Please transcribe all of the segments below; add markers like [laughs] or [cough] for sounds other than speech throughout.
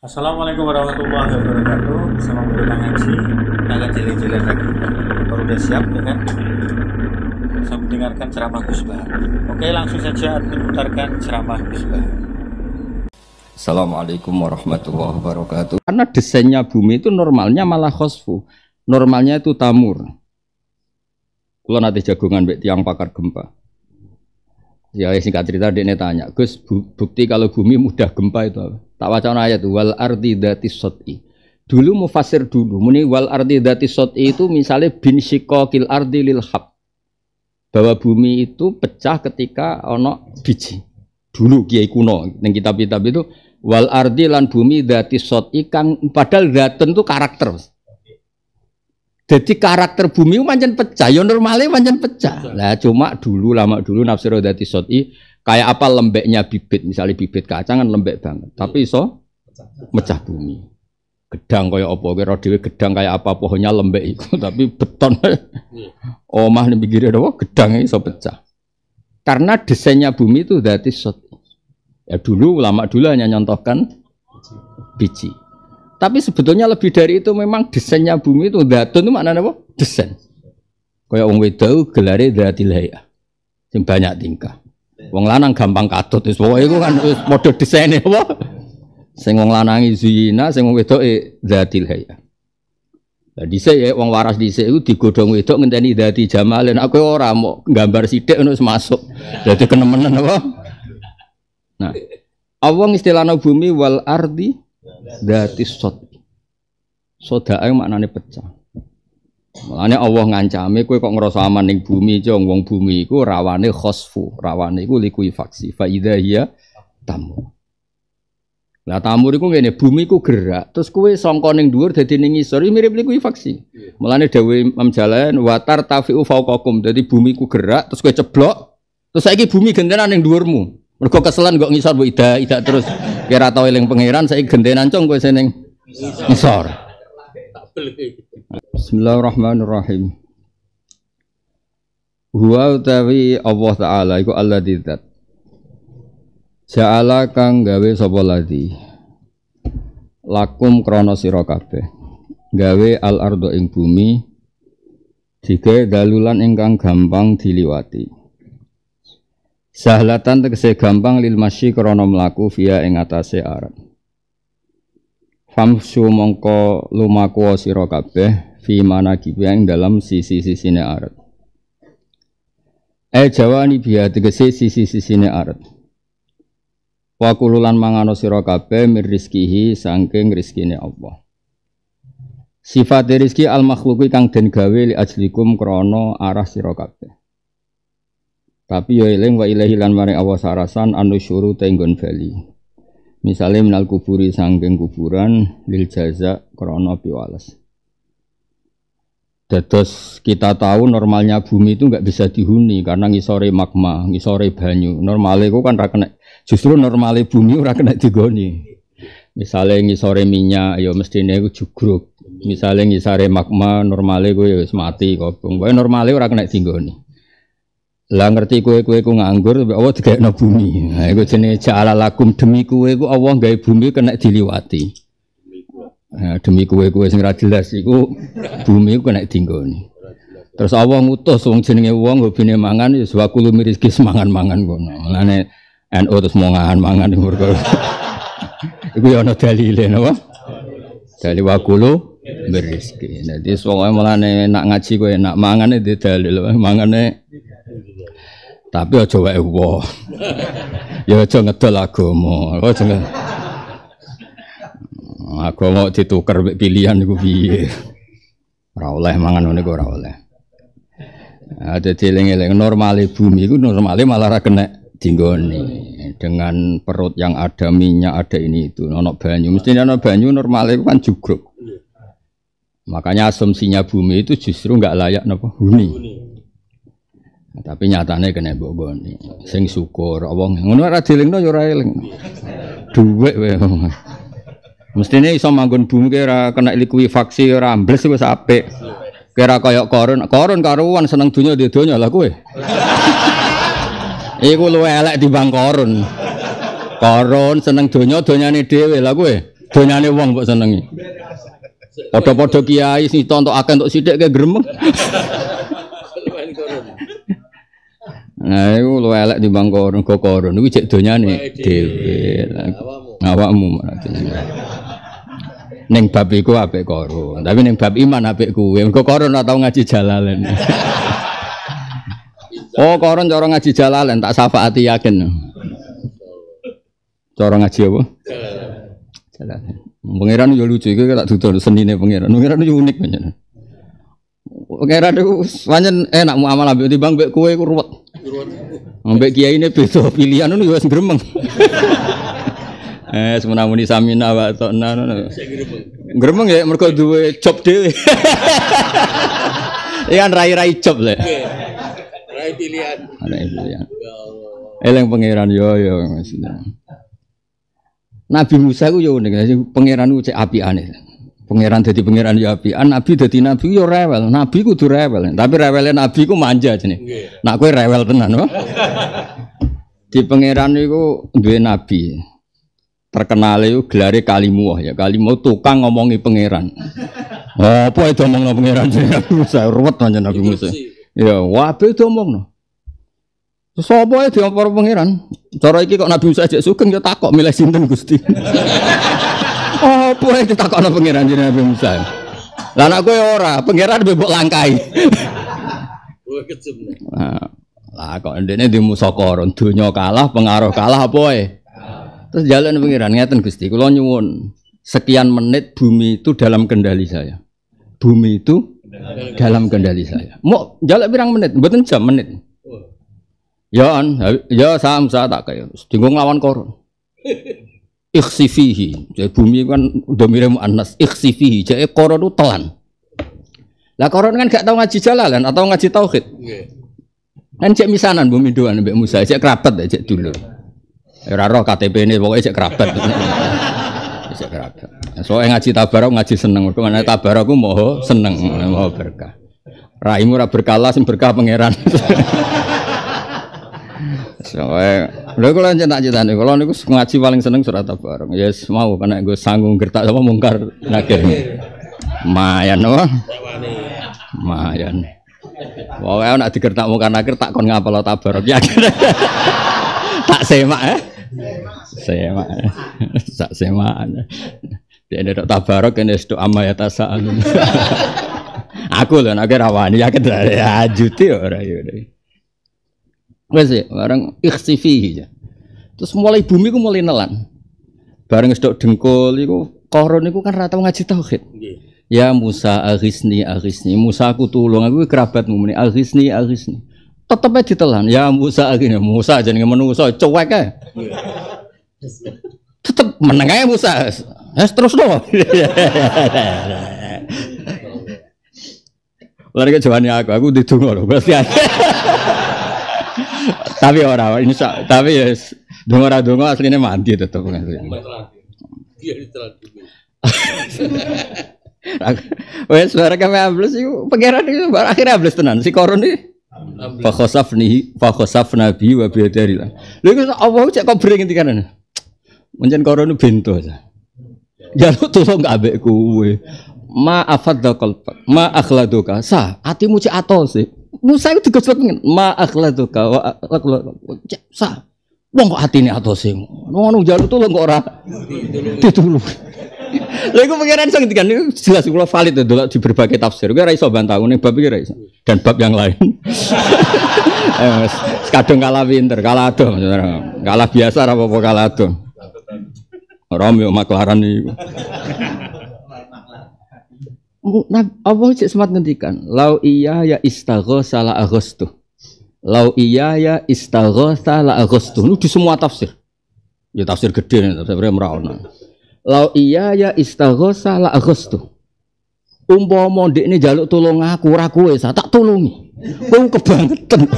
Assalamualaikum warahmatullahi wabarakatuh. Selamat berdatang ngaji. Kalian jeli-jeli lagi. Baru udah siap ya kan? Sambil dengarkan ceramah Gus Oke, langsung saja putarkan ceramah Gus Assalamualaikum warahmatullahi wabarakatuh. Karena desainnya bumi itu normalnya malah khosfu. Normalnya itu tamur. Kalau nanti jagungan bek tiang pakar gempa. Ya singkat cerita dia tanya, Gus bu, bukti kalau bumi mudah gempa itu apa? Tak wacan ayat wal ardi dati soti. Dulu mufasir dulu, muni wal ardi dati soti itu misalnya bin kil ardi lil hab. Bahwa bumi itu pecah ketika ono biji. Dulu kiai kuno, yang kitab-kitab itu wal ardi lan bumi dati soti kang padahal daten itu karakter. Jadi karakter bumi manjen pecah, ya normalnya manjen pecah. Lah cuma dulu lama dulu nafsu rodati soti kayak apa lembeknya bibit, misalnya bibit kacang kan lembek banget, tapi iya. iso mecah bumi. Gedang kaya apa, kira dewe gedang kayak apa pohonnya lembek itu, [laughs] tapi beton. Iya. Omah nih pikirnya doang, gedangnya iso pecah. Karena desainnya bumi itu dari soti. Ya dulu lama dulu hanya nyontohkan biji. Tapi sebetulnya lebih dari itu memang desainnya bumi itu datun itu maknanya apa? Desain. Kayak wong wedau gelari datil hayah. Yang banyak tingkah. Wong lanang gampang katut terus pokoke itu kan mode desainnya. apa? Sing wong lanang zina, sing wong wedok e datil hayah. Nah, ya. dhisik ya wong waras dhisik iku digodhong wedok ngenteni dadi jamalen. Aku orang mau gambar sidik ngono masuk. Dadi kenemenen apa? Nah, awang istilahnya bumi wal ardi Dati sod. Sodae maknane pecah. Mulane Allah ngancame kowe kok ngrasa aman ning bumi jong wong bumi iku rawane khosfu, rawane iku likuifaksi. Fa idza hiya tamu. Lah tamu iku ngene, bumi ku gerak, terus kowe sangka ning dhuwur dadi ning ngisor mirip likuifaksi. Iya. Mulane dawuh Imam Jalan watar tafiu fauqakum. Dadi bumi ku gerak, terus kowe ceblok. Terus saiki bumi gentenan ning dhuwurmu. Mergo keselan kok ngisor bu ida ida terus kira tau eling pangeran saya gentenan cong kowe seneng ngisor. Bismillahirrahmanirrahim. Huwa utawi Allah taala iku Allah didat. Ja'ala kang gawe sapa Lakum krana sira Gawe al ardo ing bumi Jika dalulan ingkang gampang diliwati. Sahlatan tegese gampang lil masyi krana mlaku via ing atase arep. Famsu mongko lumaku sira kabeh fi mana ing dalam sisi-sisine arat. Eh jawani biya tegese sisi-sisine arep. Wa kululan mangano sira kabeh mir rizkihi saking rezekine Allah. Sifat rizki al makhluki kang den gawe li ajlikum krana arah sira kabeh. Tapi ya eling wa ilahi lan maring Allah sarasan anu syuru tenggon bali. Misalnya menal kuburi sanggeng kuburan lil jaza krono piwales. Dados kita tahu normalnya bumi itu nggak bisa dihuni karena ngisore magma, ngisore banyu. Normalnya kok kan kena, justru normalnya bumi ora kena digoni. Misalnya ngisore minyak, ya mesti itu jugruk. Misalnya ngisore magma, normalnya gue ya mati kok. Pokoknya normalnya ora kena digoni. Lah ngerti kue-kue ku nganggur tapi Allah digawekno bumi. Nah iku jenenge ja'ala lakum demi kue, ku Allah gawe bumi kena diliwati. Nah, demi kue-kue sing jelas iku bumi ku kena dinggoni. Terus Allah ngutus wong jenenge wong hobine mangan ya sewakulu mirizki semangan-mangan kono. Mulane NU terus mau ngahan mangan iku mergo. [laughs] Iku ya ada dalile napa? Dalil wakulu berizki. Jadi soalnya e malah nih nak ngaji kue nak mangane di dalil, mangane tapi aja wae wa. ya aja ngedol agama. Aja agama ditukar pilihan niku piye. Ora oleh mangan ngene kok ora oleh. Ah, ada dieling-eling normale bumi itu normale malah ora kena dinggoni dengan perut yang ada minyak ada ini itu nono banyu mesti nono banyu normale kan jugruk makanya asumsinya bumi itu justru nggak layak nopo huni tapi nyatane kena mbok goni. Sing syukur wong ngono ora dilingno ya ora eling. Duwek wae. Mestine iso manggon bumi kira kena likuifaksi ora ambles wis apik. Kira kaya korun, korun karuan seneng dunia di dunia lah kowe. [laughs] Iku lu elek di bang korun. Korun seneng dunia donyane dewe lah kowe. Donyane wong kok senengi. podo-podo kiai toh entuk akan untuk sidik ke gremeng. [laughs] Nah, itu lu elek di koron, kok koron iku cek nih dewi, Awakmu malah. neng bab iku ape koron, tapi neng bab iman ape ku. Kok koron atau ngaji jalalen. [laughs] oh, koron corong ngaji jalalen tak hati yakin. Corong ngaji apa? Jalalen. pengiran Pangeran yo lucu kita tak seni nih pengiran. Pengiran yo unik banget pangeran itu semuanya enak mau amal ambil bang bek kue ku ruwet. Ambek kiai ini beda pilihan itu wes geremeng, eh semenamuni samina wa tokna geremeng ya mereka dua job [laughs] iya kan rai-rai job lah. Rai pilihan. Rai pilihan. Eleng pangeran yo yo maksudnya. Nabi Musa ku yo unik, pangeran ku cek api aneh pangeran jadi pangeran ya an nabi jadi nabi yo ya rewel, nabi ku tuh rewel. Tapi rewelnya nabi ku manja jenenge. Yeah. Nak kue rewel tenan wah. [laughs] Di pangeran itu dua nabi. Terkenal itu gelare Kalimuah ya. Kalimuah tukang ngomongi pangeran. [laughs] Oh, apa oh, itu no pangeran Nabi [laughs] saya ruwet aja Nabi Musa. Ya, wabe itu omongno. So apa itu diompor pangeran? Cara iki kok Nabi Musa aja sugeng ya takok milih sinten Gusti. Oh, Apa itu ditakokno pangeran jadi Nabi Musa? Lah anak ya ora, pangeran bebok langkai. Kowe kejemne. Nah, lah kok ini di musakara donya kalah, pengaruh kalah apa Terus jalan pangeran ngeten Gusti, kula nyuwun sekian menit bumi itu dalam kendali saya. Bumi itu dalam kendali saya. Mau jalan berang menit, betul jam menit. Ya, ya ya sam saya tak kayak Dinggo lawan koron. [laughs] ikhsifihi. Jadi bumi kan domire Anas ikhsifihi. Jadi koron itu telan. Lah koron kan gak tahu ngaji jalalan atau ngaji tauhid. Iya. Kan cek misanan bumi doan mbek Musa, cek kerabat ya, cek dulu ya, raro KTP ini pokoknya cek kerabat. [laughs] cek kerabat. Nah, soalnya ngaji tabarok ngaji seneng, mergo ana tabarok aku mau seneng, mau berkah. Raimu ora berkala sing berkah pangeran. [laughs] Lha kula cetak-cetane kula niku ngaji paling seneng surat Tabarok. Ya yes, mau kena gue sanggung gertak sama mungkar nakir. Mayan apa? Mayan. Wah, wow, nak digertak mungkar nakir tak kon ngapal Tabarok ya. [laughs] tak semak ya. Semak. Eh. Tak semak. Eh. Dia ndak Tabarok ini sedok amayat asal. [laughs] Aku lho nakir awani, ya kedare ajuti ora ya. ya. Wes ya, bareng ya Terus mulai bumi ku mulai nelan. Bareng sedok dengkul iku Koron iku kan rata ngaji tauhid. Ya Musa aghisni aghisni. Musa aku tulung aku kerabatmu muni aghisni aghisni. Tetep aja ditelan. Ya Musa aghisni. Musa jenenge manusa cuek ae. Tetep meneng ae Musa. Wes terus dong Lari ke jawane aku, aku ditunggu loh, pasti ada tapi ora insya tapi ya dongo ora dongo aslinya mandi tetep iya, iya, [laughs] Wes suara kami ables itu pangeran itu akhirnya ables tenan si koron ini. Fakosaf nih, fakosaf nabi wa biadari lah. Lalu itu Allah cek kau beri ngerti kanan. Mencen koron itu bintu aja. tuh tolong nggak abek kue. Ma afad kalpak, ma akhladuka Sa, hatimu cek atol sih. Musa itu Gus pengen ma akhlatu ka wa akhlatu sa. Wong kok atine atose. Ngono anu jalur tuh kok ora ditulung. Lha [laughs] pengen pengiran sing kan jelas kula valid itu di berbagai tafsir. gue raiso iso bantah bab gue raiso Dan bab yang lain. [laughs] Eh, kadung kadang kalah pinter, kalah tuh, kalah biasa apa-apa kalah tuh romeo maklaran nih. Allah cek sempat ngendikan, lau iya ya istagho salah aghostu. Lau iya ya istagho salah aghostu. Lu di semua tafsir. Ya tafsir gede nih, tafsir merawana. Lau iya ya istagho salah aghostu. Umbo ndek ini jaluk tolong aku raku esa tak tolongi. kau kebangetan.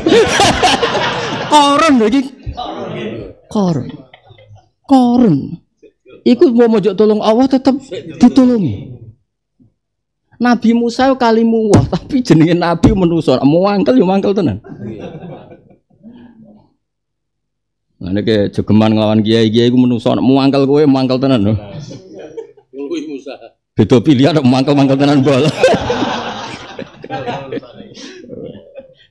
[laughs] Koron lagi. Koron. Koron. Ikut mau mojok tolong Allah tetap ditolongi. Nabi Musa kalimu wah, [laughs] tapi jenenge Nabi menusor. Mau mangkel yo mangkel tenan. Nah kayak jogeman ngelawan kiai-kiai iku menungso mau angkel gue mangkel tenan lho. Kuwi Musa. Beda pilihan mangkel-mangkel tenan bol.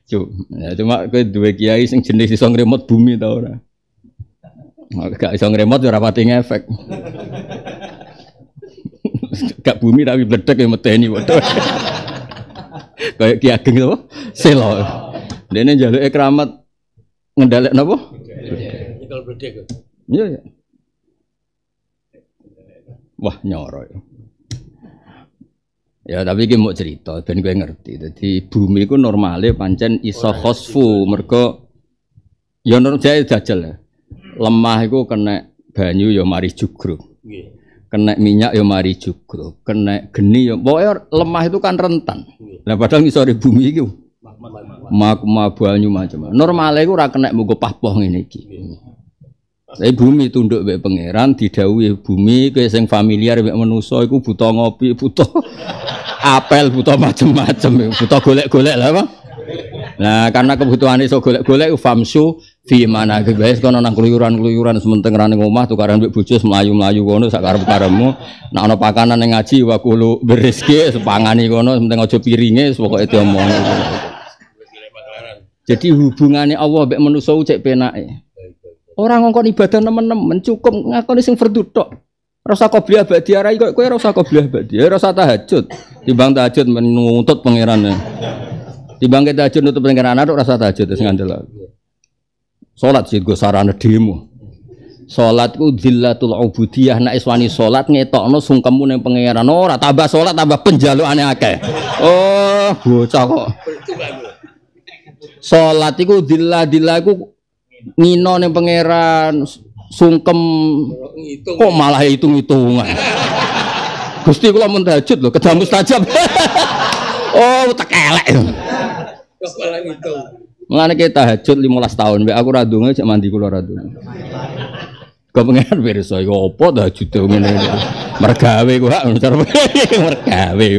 Cuma, ya cuma kowe dua kiai sing jenis iso remote bumi tau lah. Gak remote ngremot ya ora pati ngefek gak bumi tapi bledek ya meteni waduh. [laughs] Kayak Ki Ageng itu, Selo. Dene njaluke keramat ngendalek napa? Nyekel bledek. Iya ya. Wah nyoro ya. Ya tapi gue mau cerita, dan gue ngerti. Jadi bumi itu normalnya pancen iso khosfu, mergo ya normal jahil jajal ya. Lemah itu kena banyu ya mari jugruk. Yeah kena minyak ya mari juga kena geni ya pokoknya lemah itu kan rentan nah padahal misalnya bumi itu magma banyu macam normal itu ora kena mugo pahpoh ini iki Tapi bumi tunduk mbek pangeran didawi bumi kowe sing familiar mbek manusa iku buta ngopi, buta [laughs] apel, buta macem-macem, buta golek-golek lah, bang. Nah, karena kebutuhan iso golek-golek famsu fi mana ke guys kono nang keluyuran-keluyuran sementing rane omah tukaran mbek bojo melayu-melayu kono sak karep-karepmu. Nek nah, ana pakanan ning ngaji wa kulo berizki sepangani kono sementing aja piringe pokoke diomong. Jadi hubungannya Allah mbek manusa cek penake. Orang ngongkon ibadah nemen-nemen cukup ngakoni sing fardhu tok. Rasa qobliyah ba'diyah rai kok kowe rasa qobliyah ba'diyah, rasa tahajud. Timbang tahajud menuntut pangerannya. Timbang kita tahajud nutup dengan anak rasa tahajud terus iya. ngandel. Sholat sih gue sarana demo. Sholat ku dilatul ubudiyah nak iswani sholat ngetokno sungkemmu ning pangeran oh, ora tambah sholat tambah penjalu aneh akeh. Oh, bocah kok. Sholat iku dillah dillah ku ngino ning pangeran sungkem kok malah hitung-hitungan. Gusti kula mun tahajud loh, kedamus tajam. [laughs] oh, tak elek. Kepala itu. hajat kita tahajud 15 tahun, aku radungnya cek mandi kula radung kau pengen pirsa iku opo tahajud e ngene. Mergawe ku hak [laughs] mergawe.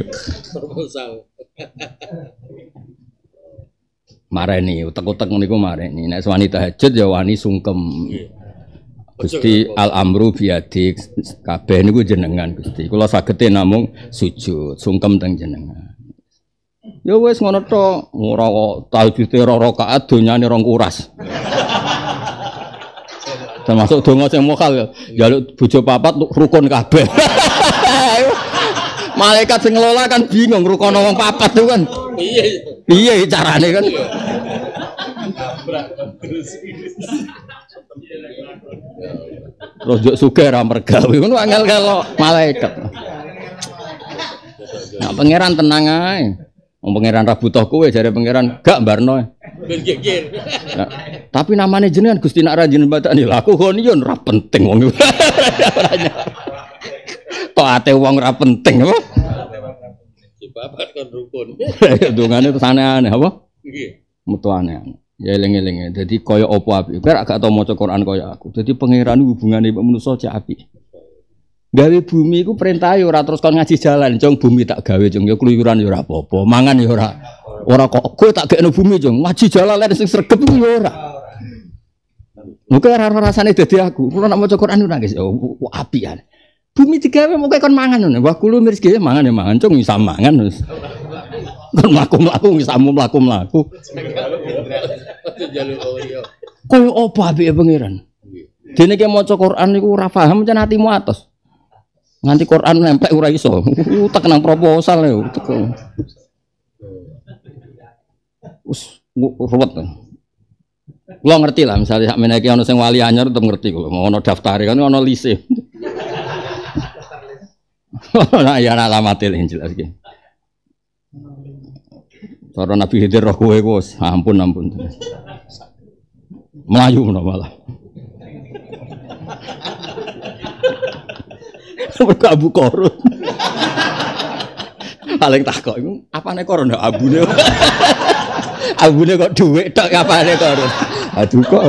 Mareni, utek-utek niku ni. Nek wanita tahajud ya wani sungkem. Gusti al amru biadik kabeh niku jenengan Gusti. Kula sagete namung sujud, sungkem teng jenengan. Ya wes ngono to, ora kok tahajud ora rakaat donyane rong kuras. Termasuk donga sing mokal ya, jaluk bojo papat rukun kabeh. [laughs] Malaikat sing ngelola kan bingung rukun wong papat tuh kan. Iya, Piye iya, iya, carane kan? Iya. Terus juk sugih ra mergawe ngono angel kalau malaikat. Nah, pangeran tenang ae. Wong pangeran ra butuh kowe jare pangeran gak barno. Nah, tapi namanya jenengan Gusti nak ra jenengan batani lha aku kon yo ora penting wong. [laughs] Taate wong ora penting apa? Babat kon rukun. [laughs] Dungane pesane aneh apa? Nggih. Metu aneh. Ya eling-eling. Dadi kaya apa apik. Kowe agak tau maca Quran kaya aku. Dadi pangeran hubungane manusa cek apik gawe bumi ku perintah ya teruskan terus ngaji jalan, jong bumi tak gawe jong ya keluyuran ya popo. apa-apa, mangan ya ora ora kok kue tak gaekno bumi jong, ngaji jalan lan sing sregep iku ya ora. Muga ora rasane dadi aku. Kulo nak maca Quran nangis ya apian. Ya. Bumi digawe muga kon mangan ngono. Wah kulo miris mangan ya mangan, Jong bisa mangan. Kon mlaku-mlaku bisa mlaku-mlaku. Koyo opo apike pangeran? Dene ki maca Quran niku ora paham jan atimu atos. Nganti Quran nempel ora iso. Utek nang proposal ya utek. Us ruwet. Kulo ngerti lah misalnya sak menaiki ana sing wali anyar tetep ngerti kulo. Ono daftar kan ono lise. [laughs] Nah, ya alamate lho jelas iki. Cara Nabi Hidir roh kowe wis ampun ampun. Melayu menawa malah. Mergo Abu Korun. Paling tak kok, apa nih Korun ya, abune. abune kok dhuwit ya, apa nih Korun. Aduh kok.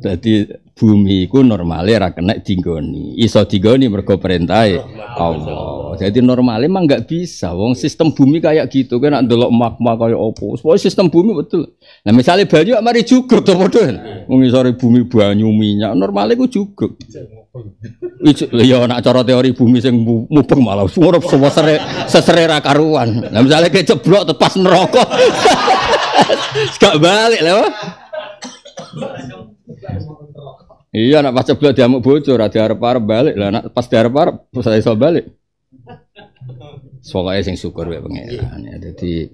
Jadi bumi itu normalnya ra kena digoni. Iso digoni mergo perintahe Allah. Jadi normalnya emang nggak bisa. Wong sistem bumi kayak gitu kan nak delok magma kaya opo. Semua sistem bumi betul. Nah misalnya banyu mari juga to padha. Wong bumi banyu minyak normalnya ku juga. Iya, nak cara teori bumi sing mubeng malah surup sesere sesere ra karuan. Lah misale keceblok tepas neraka. [laughs] Gak balik lho. Iya, nak pas ceblok mau bocor, ora harap arep balik. Lah nak pas diarep-arep saya iso balik. Soalnya sing syukur be pangeran. Ya, Jadi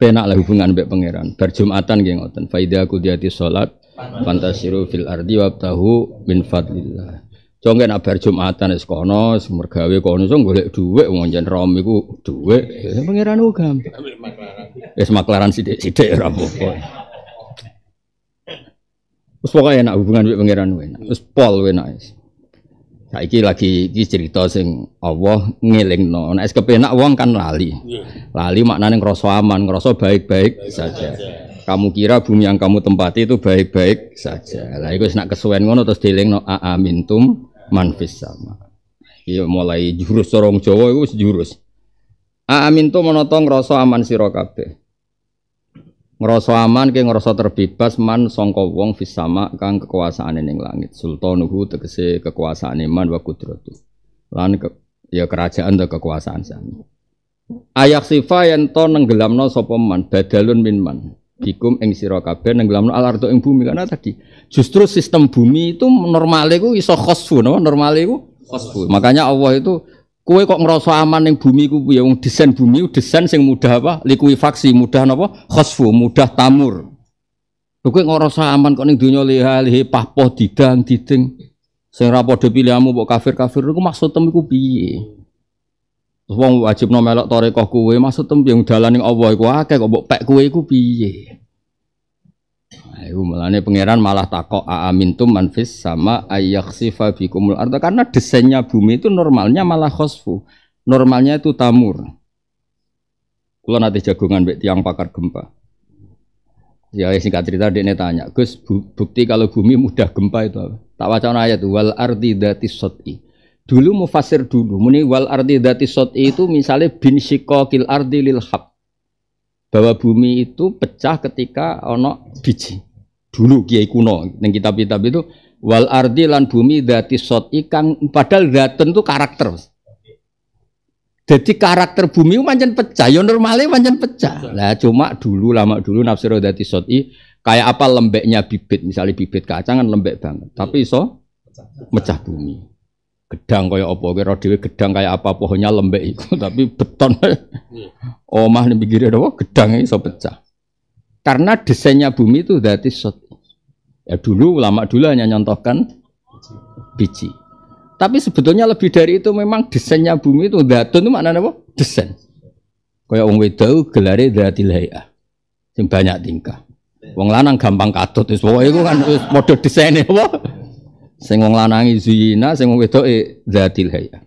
penak lah hubungan be pangeran. Berjumatan geng ngoten. Faida diati sholat, fantasiru fil ardi wabtahu min fadlillah. Jangan nak berjumatan es kono, semergawe kono jangan boleh duwe. mau yen romi ku duit. Pangeran Ugam es maklaran sidik sidik ora Ya. Terus pokoknya enak hubungan dengan pangeran enak. Terus pol enak. Saiki lagi iki cerita sing Allah ngiling ngelingno. Nek pena uang kan lali. Iya. Lali maknane ngrasa aman, ngrasa baik-baik saja. Kamu kira bumi yang kamu tempati itu baik-baik saja. Lah iku nak kesuwen ngono terus dilingno no. amintum man manfish sama. Iya mulai jurus sorong Jawa iku jurus. A amintum menata ngrasa aman sira kabeh ngerasa aman ke ngerasa terbebas man songko wong fis sama kang kekuasaane ning langit sultanuhu tegese kekuasaan man wa kudratu lan ke, ya kerajaan dan kekuasaan sana. ayak sifa yang to nenggelamno sapa man badalun min man bikum ing sira kabeh nenggelamno ardo ing bumi karena tadi justru sistem bumi itu normale ku iso khosfu no normale ku khosfu makanya Allah itu Kue kok ngerasa aman yang bumi ku ya wong desain bumi desain sing mudah apa? Likuifaksi mudah apa? Khosfu mudah tamur. Kowe ngerasa aman kok ning dunia liha-lihi pahpoh didang diding. Sing ra padha pilihanmu kafir-kafir iku maksud temu iku piye? Wong wajib no melok tarekah kowe maksud temu yang dalan ning Allah iku akeh kok mbok pek kowe iku piye? Ayo melane pangeran malah takok aamintum manfis sama ayak sifa bikumul arda karena desainnya bumi itu normalnya malah khosfu. Normalnya itu tamur. Kulo nanti jagongan mbek tiang pakar gempa. Ya singkat cerita dia tanya, Gus bukti kalau bumi mudah gempa itu apa? Tak wacana ayat wal ardi dati soti. Dulu mufasir dulu, muni wal ardi dati soti itu misalnya bin shikokil ardi lil hab bahwa bumi itu pecah ketika ono biji. Dulu kiai kuno yang kitab-kitab itu wal ardi lan bumi dati sot ikang padahal daten itu karakter. Jadi karakter bumi manjen pecah, ya normalnya manjen pecah. Lah cuma dulu lama dulu nafsiro dati sot i kayak apa lembeknya bibit, misalnya bibit kacang kan lembek banget, tapi iso pecah bumi gedang kaya apa kira dhewe gedang kaya apa pohonnya lembek iku [laughs] tapi beton iya. omah ning pinggire dawa gedang iso pecah karena desainnya bumi itu dari sot ya dulu ulama dulu hanya nyontohkan biji tapi sebetulnya lebih dari itu memang desainnya bumi itu datun itu maknanya apa desain kaya wong wedau gelare datil hayah sing banyak tingkah wong lanang gampang katut wis pokoke iku kan wis padha desaine apa Sing wong lanangi zina, sing wong wedoke zatil haya.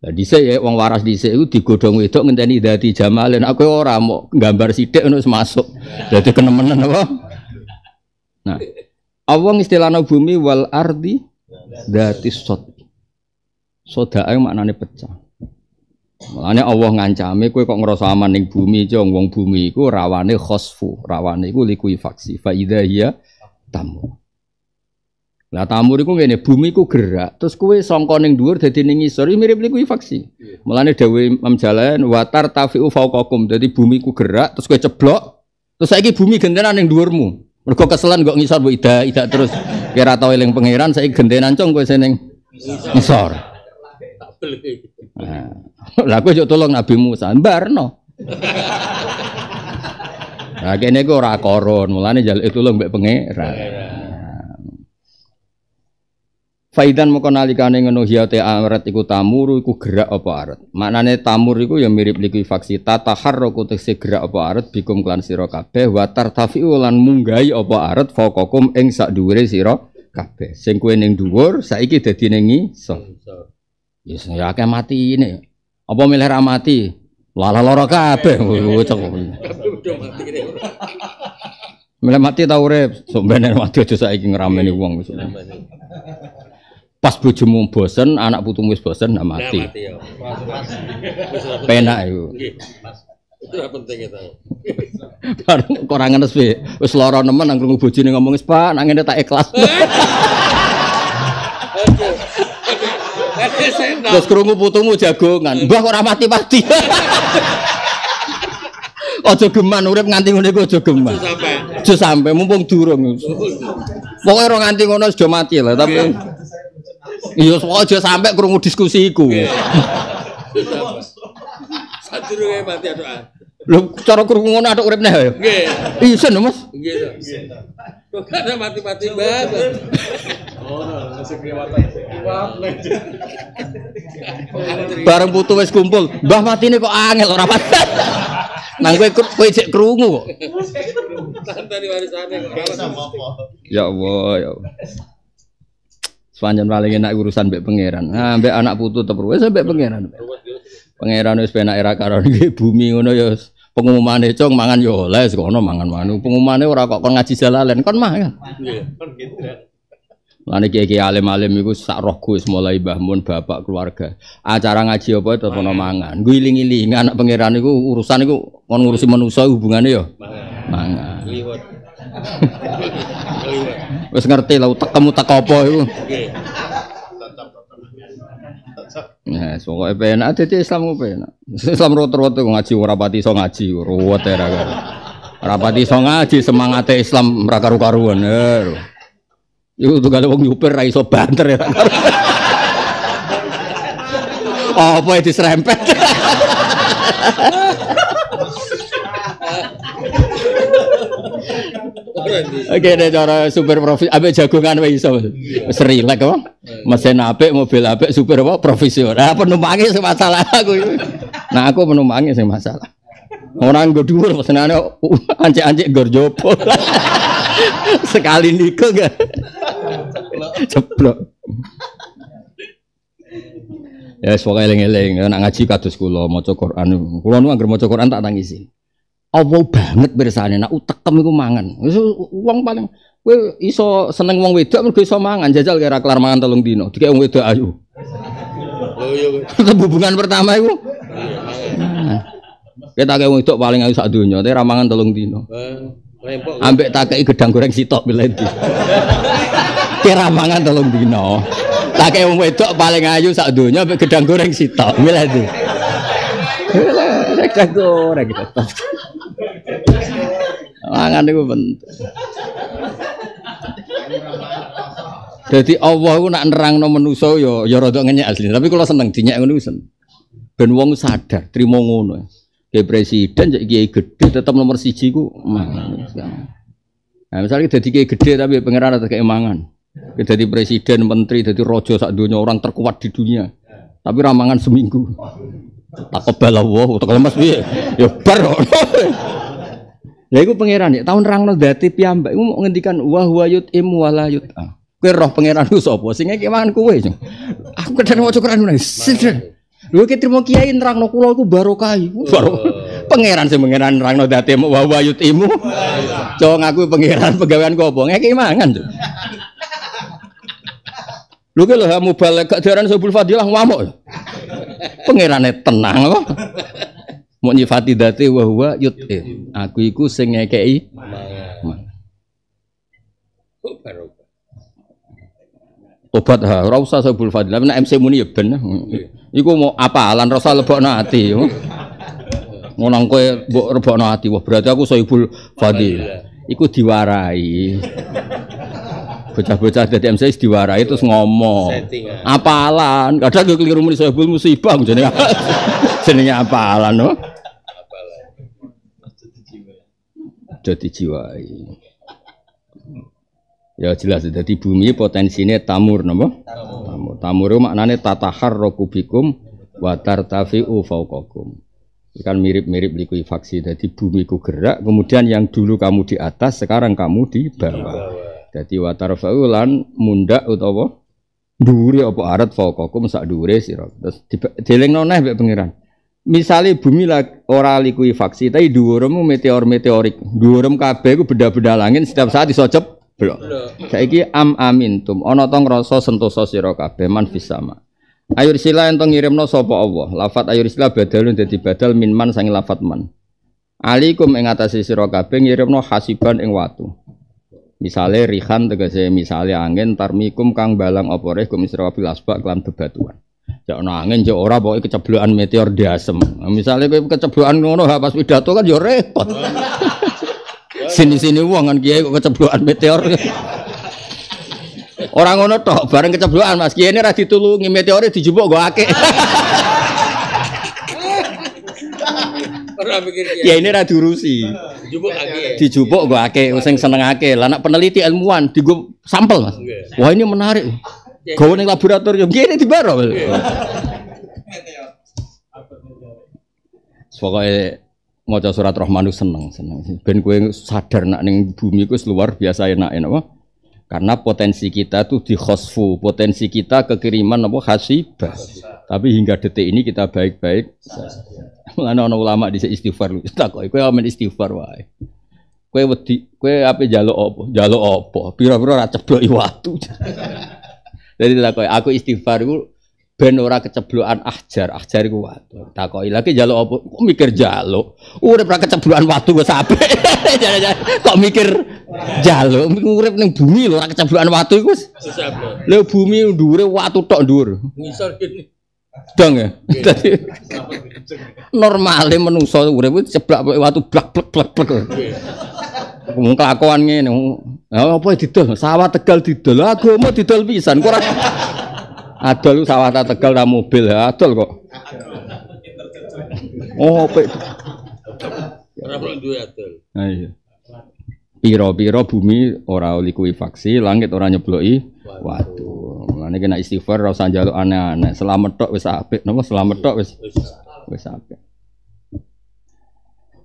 Lah dhisik ya wong waras dhisik iku digodhong wedok ngenteni dadi jamalen. Aku ora mau gambar sithik ngono masuk. Dadi kenemenen apa? Nah, awang istilahna bumi wal ardi dati sod. Sodae maknane pecah. Makanya Allah ngancame kowe kok ngerasa aman ning bumi jong wong bumi iku rawane khosfu, rawane iku likuifaksi. Fa idza tamu. Lah tamu niku ngene, bumi ku gerak, terus kowe sangka ning dhuwur dadi ning ngisor, mirip niku faksi. Yeah. Mulane dewi Imam Jalan watar tafiu fauqakum, dadi bumi ku gerak, terus kowe ceblok, terus saiki bumi gentenan ning dhuwurmu. Mergo keselan kok ngisor mbok ida, ida terus kira tau eling pangeran saiki gentenan cong kowe seneng ngisor. Nah, lah kowe juk tolong Nabi Musa, mbarno. Nah kene ku ora koron, mulane jaluk tulung mbek pangeran. Faidan moko nalikane ngono hiyate arat iku tamuru iku gerak apa arat. Maknane tamur iku ya mirip liku faksi tataharraku tegese gerak apa arat bikum klan siro kabeh wa tartafiu lan munggai apa arat fokokum ing sak dhuwure siro kabeh. Sing kuwe ning dhuwur saiki dadi ning ngisor. Yes, ya akeh mati ini. Apa milih ra mati? Lala lara kabeh. [laughs] Milih mati ta urip? benar mati aja saiki ngrameni wong uang pas bojomu bosen, anak putumu wis bosen, nah mati. Nah, ya. Penak itu. Itu penting itu. [laughs] Baru kurang ngenes be. Wis lara nemen nang krungu bojone ngomong wis Pak, nang ngene tak ikhlas. Terus eh? [laughs] krungu putumu jagongan. Mbah ora mati-mati. Ojo [laughs] geman urip nganti ngene iku ojo geman. Ojo sampe mumpung durung. Pokoke ora nganti ngono sudah mati lah tapi Iya, soalnya aja sampai kerungu diskusi iku. Iya. Sadurunge mati atukan. Lho cara krungu ada urip ya. Iya, Isin, ya, Mas. Nggih Kok mati-mati banget. Bareng putu wis kumpul. Mbah matine kok angel ora mati. Nang kowe kowe jek krungu kok. Santai warisane kok. Ya Allah, ya Allah. Sepanjang paling enak urusan mbek pangeran. Nah, mbek anak putu tetep wis mbek pangeran. Pangeran wis penak era di bumi ngono ya itu, cong mangan yo ya les, kono mangan-mangan. Pengumumane ora kok kon ngaji jalalen kon mangan. Iya, Lani kiai kiai alim alim itu sak rohku mulai bahmun bapak keluarga. Acara ngaji apa itu kono mangan. Gue iling iling anak pangeran itu urusan itu kon ngurusi manusia hubungannya yo. Mangan. mangan. [laughs] Wis ngerti lah utek kamu tak apa iku. Ya, semoga penak dadi Islam ku penak. Islam rotor-rotor ngaji ora pati iso ngaji, ruwet era. Ya, ora pati iso ngaji semangate Islam ora karu-karuan. Ya, iku tuh kalau wong nyupir ra iso banter ya. [laughs] Apa itu serempet? [laughs] Oke, deh cara super profesional. Abek jagungan wae iso. Iya. Seri rilek apa? Iya. Mesin apik, mobil apik, super apa profesional. Apa penumpangnya sing masalah aku. Nah, aku penumpangnya sing masalah. Orang gue dhuwur pesenane uh, ancik-ancik gor jopo. [laughs] Sekali niku gak. Ceplok. Ya, yes, semoga eling-eling. Nak ngaji kados kula maca Quran. Kula nu anggere maca Quran tak tangisi. Allah banget bersane nak utekem iku mangan. Wis wong paling kowe iso seneng wong wedok mergo iso mangan jajal kira kelar mangan telung dino. Dikek wong wedok ayu. Tetep oh, iya, [laughs] hubungan pertama iku. Iya, iya. Kita kayak wong wedok paling ayu sak donya, tapi ramangan telung dino. Eh, ambek takai gedang goreng sitok belenti. [laughs] Kira mangan telung dino. takai wong wedok paling ayu sak donya ambek gedang goreng sitok belenti. Gedang [laughs] goreng gitu. Mangan itu penting. Jadi Allah ku nak nerang no ya yo, ya yo ngenyek asli, tapi kalau seneng dinyak ngono seneng. Ben wong sadar trimo ngono. Kayak presiden jadi kiai gede tetap nomor siji ku mangan. Nah, misalnya jadi kayak gede tapi pangeran ada keimangan. Jadi presiden, menteri, jadi rojo saat dunia orang terkuat di dunia. Tapi ramangan seminggu. tak Takobala wow, tak lemas piye? Ya bar. Lha iku pangeran ya, tahun rangno dadi piyambak iku mau ngendikan wa huwa yutim wa la yut'a. Ah, kowe roh pangeran ku sapa? Sing ngeki mangan kowe. Aku kadang maca Quran ngono. Lho ki trimo kiai nerangno kula iku barokah iku. Pangeran sing pangeran nerangno dadi wa huwa imu Cok ngaku pangeran pegawean ku apa? Ngeki mangan. Lu ke lah mubalek gak diarani Subul Fadilah ngamuk. Ya? Pangerane tenang kok. Mau nyifati dati wa huwa yutin. Aku iku sing ngekeki mangan. Obat ha, ora usah Subul Fadilah, nek MC muni ya ben. Iku mau apa apalan rasa lebokno ati. Ya. Ngono kowe mbok rebokno ati. Wah, berarti aku Subul Fadilah. Iku diwarai. Bocah-bocah dari MCI diwarai terus ngomong. Ya. Apalan, kadang gue keliru saya sebul musibah apa? jadi [laughs] apalan no? Apalan. Jadi jiwa Ya jelas jadi bumi potensinya tamur nama Tamur. Tamur, itu maknanya tatahar rokubikum watar tafi'u fauqakum. Kan mirip-mirip likui faksi. Jadi bumi ku gerak, kemudian yang dulu kamu di atas, sekarang kamu di bawah. Di bawah. Jadi watarfa'u munda mundak utawa dhuwure apa arat fauqakum sak dhuwure sira. Terus dielingno neh mek pangeran. Misale bumi lah ora likui tapi dhuwurmu meteor-meteorik. Dhuwurmu kabeh iku beda-beda langit setiap saat iso belum. Saiki am amintum ana ta rosso sentoso sira kabeh man fis Ayur sila entong ngirimno sapa Allah. Lafat ayur sila badalun jadi badal min man sang lafat man. Alikum ing atase sira kabeh ngirimno hasiban ing watu. Misale rihan tegese misale angin tarmikum kang balang apa rih kum lasbak fil asbak bebatuan. Ya ana angin ya ora pokoke keceblokan meteor diasem. Nah, misale kowe keceblokan ngono ha pas pidato kan ya repot. [laughs] Sini-sini wong kan kiai kok keceblokan meteor. Orang ngono tok bareng keceblokan Mas Kiai ini ra ditulungi meteore dijupuk go akeh. [laughs] Ya ini ra diurusi. [laughs] Dijupuk ya? akeh. Dijupuk iya. useng sing seneng akeh. Lah peneliti ilmuwan digo sampel, Mas. Iya. Wah, ini menarik. Gua iya. ning laboratorium di dibaro. Pokoknya maca surat Rahmanu seneng seneng. Ben kowe sadar nak ning bumi ku luar biasa enak enak Karena potensi kita tuh di khosfu, potensi kita kekiriman apa hasibah. Tapi hingga detik ini kita baik-baik. mana ana ulama di istighfar lu. Takoi, kowe amen istighfar wae. Kowe wedi, kowe ape njaluk opo Njaluk opo Pira-pira ra i watu. [laughs] Jadi takok aku istighfar ku ben ora keceblokan ahjar, ahjar iku watu. Takoki lagi jalo opo, Kok mikir njaluk? Urip ra keceblokan watu wis [laughs] apik. Kok mikir njaluk? Urip ning bumi lho ra keceblokan watu iku wis. Lho bumi dhuwure watu tok dhuwur. Ngisor kene dong ya [laughs] jadi ya? normalnya menungso urip itu ceblak watu blak blek blek blek mung kelakuan ngene ya apa ya didol sawah tegal didol mau didol pisan kok [laughs] adol sawah ta tegal dan mobil adol kok oh apa? ora perlu adol ha nah, iya. piro-piro bumi ora olikuwi faksi langit ora nyebloki waktu. Mulane kena istighfar ora usah njaluk aneh-aneh. Selamat tok wis apik. Napa selamat tok wis wis apik.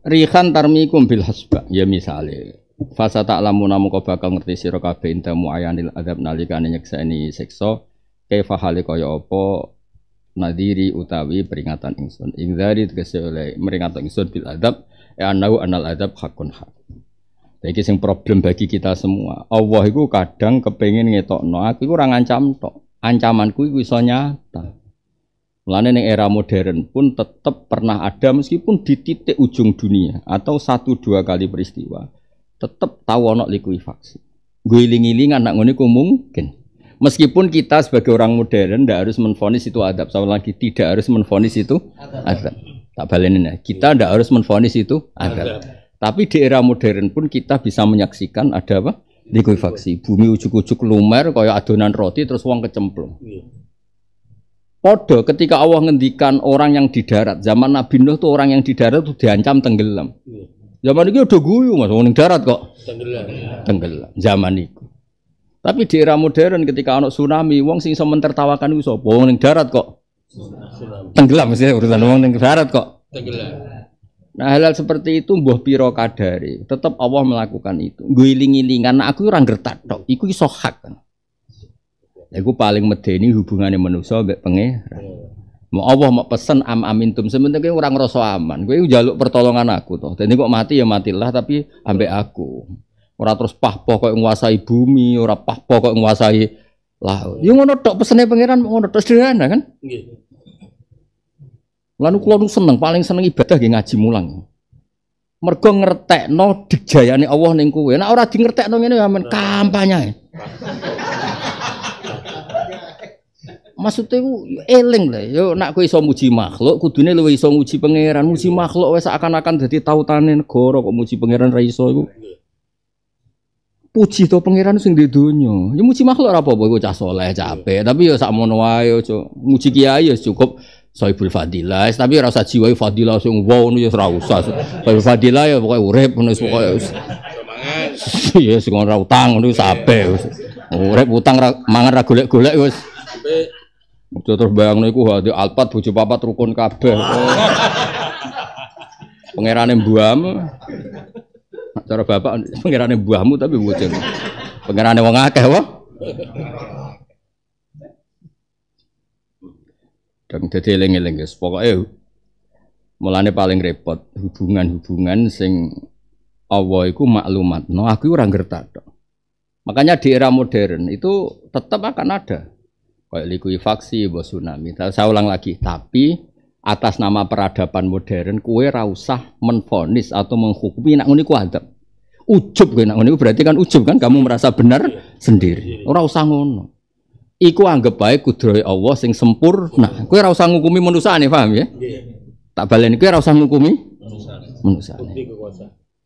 Rihan tarmikum bil hasba. Ya misale Fasa tak lamu namu kau bakal ngerti siro kabe intamu ayanil adab nyeksa ini sekso Kaifa hali kaya opo nadiri utawi peringatan Ing dari tegesi oleh meringatan insun bil adab Ya anau anal adab hakun hak jadi sing problem bagi kita semua. Allah itu kadang kepengen ngetokno aku iku ora ngancam tok. Ancamanku iku iso nyata. Mulane ning era modern pun tetap pernah ada meskipun di titik ujung dunia atau satu dua kali peristiwa tetap tahu ono likuifaksi. guling anak anak ngono mungkin. Meskipun kita sebagai orang modern tidak harus menfonis itu adab, sama lagi tidak harus menfonis itu adab. adab. Tak balenin ya. Kita tidak harus menfonis itu adab. adab. Tapi di era modern pun kita bisa menyaksikan ada apa? Likuifaksi. Bumi ujuk-ujuk lumer kayak adonan roti terus uang kecemplung. Iya. Podo ketika Allah ngendikan orang yang di darat, zaman Nabi Nuh tuh orang yang di darat tuh diancam tenggelam. Iya. Zaman itu udah guyu mas, orang darat kok. Tenggelam. Tenggelam. Zaman itu. Tapi di era modern ketika anak tsunami, wong sing iso mentertawakan iso, wong di darat kok. Tenggelam mesti urusan wong di darat kok. Tenggelam. Nah halal seperti itu mbah piro kadari, tetap Allah melakukan itu. guling lingan nah, aku orang gertak dok. iku iso hak. aku kan. paling medeni hubungannya manusia gak pengen, Mau hmm. Allah mau pesan am amin tum amintum gue orang rasa aman. Gue jaluk pertolongan aku toh. Tadi kok mati ya matilah tapi ambek aku. Orang terus pah pokok menguasai bumi, orang pah pokok menguasai laut. Yang ngono dok pesennya pangeran ngono terus sederhana kan? Gitu. Lalu kalau seneng, paling seneng ibadah gak ngaji mulang. Mergo ngertek no dijayani Allah neng kue. Nah orang di ngertek no ini ya amin kampanye. Maksudnya itu eling lah. Yo nak kue iso muji makhluk, kudune lu iso muji pangeran. Muji makhluk wes akan-akan jadi tautanin negara kok muji pangeran raiso iso Puji to pangeran sing di dunia. Ya muji makhluk apa apa gue cah soleh, capek. Tapi yo sak mono wae muji kiai yo cukup. Soibul Fadilah, tapi rasa jiwa Fadilah sing wow nu ya ora usah. Soibul Fadilah ya pokoke urip ngono pokoke. Iya sing ora utang ngono sape. Urip utang mangan ra golek-golek wis. Udah terus bayangno iku hati alpat bojo papat rukun kabeh. Pangerane mbuamu. Cara bapak pangerane mbuamu tapi bocil. Pangerane wong akeh wae. Dan jadi eling-eling guys. Pokoknya mulane paling repot hubungan-hubungan sing Allah itu maklumat. No, nah, aku orang gertak, Makanya di era modern itu tetap akan ada kayak likuifaksi, bos tsunami. Nah, saya ulang lagi, tapi atas nama peradaban modern, kue rausah menfonis atau menghukumi nak unik adab. Ujub kue nak unik berarti kan ujub kan kamu merasa benar iya. sendiri. Iya. rausah ngono iku anggap baik kudroy Allah sing sempurna. Kue rasa ngukumi manusia nih paham ya? Tak balen kue rasa ngukumi manusia.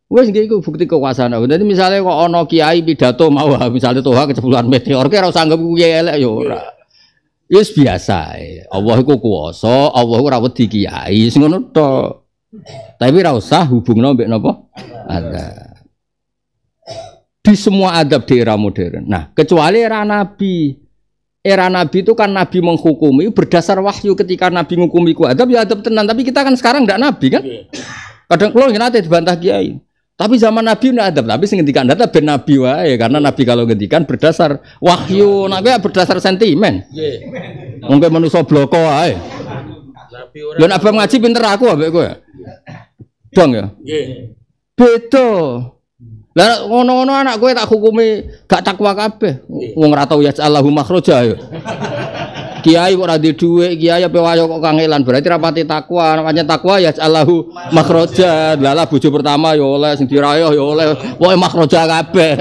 Wes nggih iku bukti kekuasaan Allah. Dadi misale kok ana kiai pidato mau misale toha kecepulan meteor kue rasa anggap kiai elek ya ora. Wis biasa. Allah iku kuwasa, Allah ora wedi kiai sing ngono tok. Tapi ora usah hubungno mbek napa? Ada. Di semua adab di era modern. Nah, kecuali era Nabi era Nabi itu kan Nabi menghukumi berdasar wahyu ketika Nabi menghukumi ku adab ya adab tenan tapi kita kan sekarang tidak Nabi kan iya. kadang kalau nanti dibantah kiai tapi zaman Nabi tidak adab tapi sing ngendikan data ben Nabi wae karena Nabi kalau ngendikan berdasar wahyu nabi ya berdasar sentimen iya. mungkin manusia bloko wae Lho apa ngaji pinter aku ambek kowe. Iya. Dong ya? Nggih. Beda. Lah ngono-ngono anak gue tak hukumi gak takwa kabeh. Iya. Wong ora tau ya Allahu makhraja ya. Kiai kok ora duwe, kiai apa wayo kok kangelan. Berarti rapati takwa, namanya takwa ya Allahu makhraja. Lah lah bojo pertama ya oleh sing dirayoh ya oleh pokoke makhraja kabeh.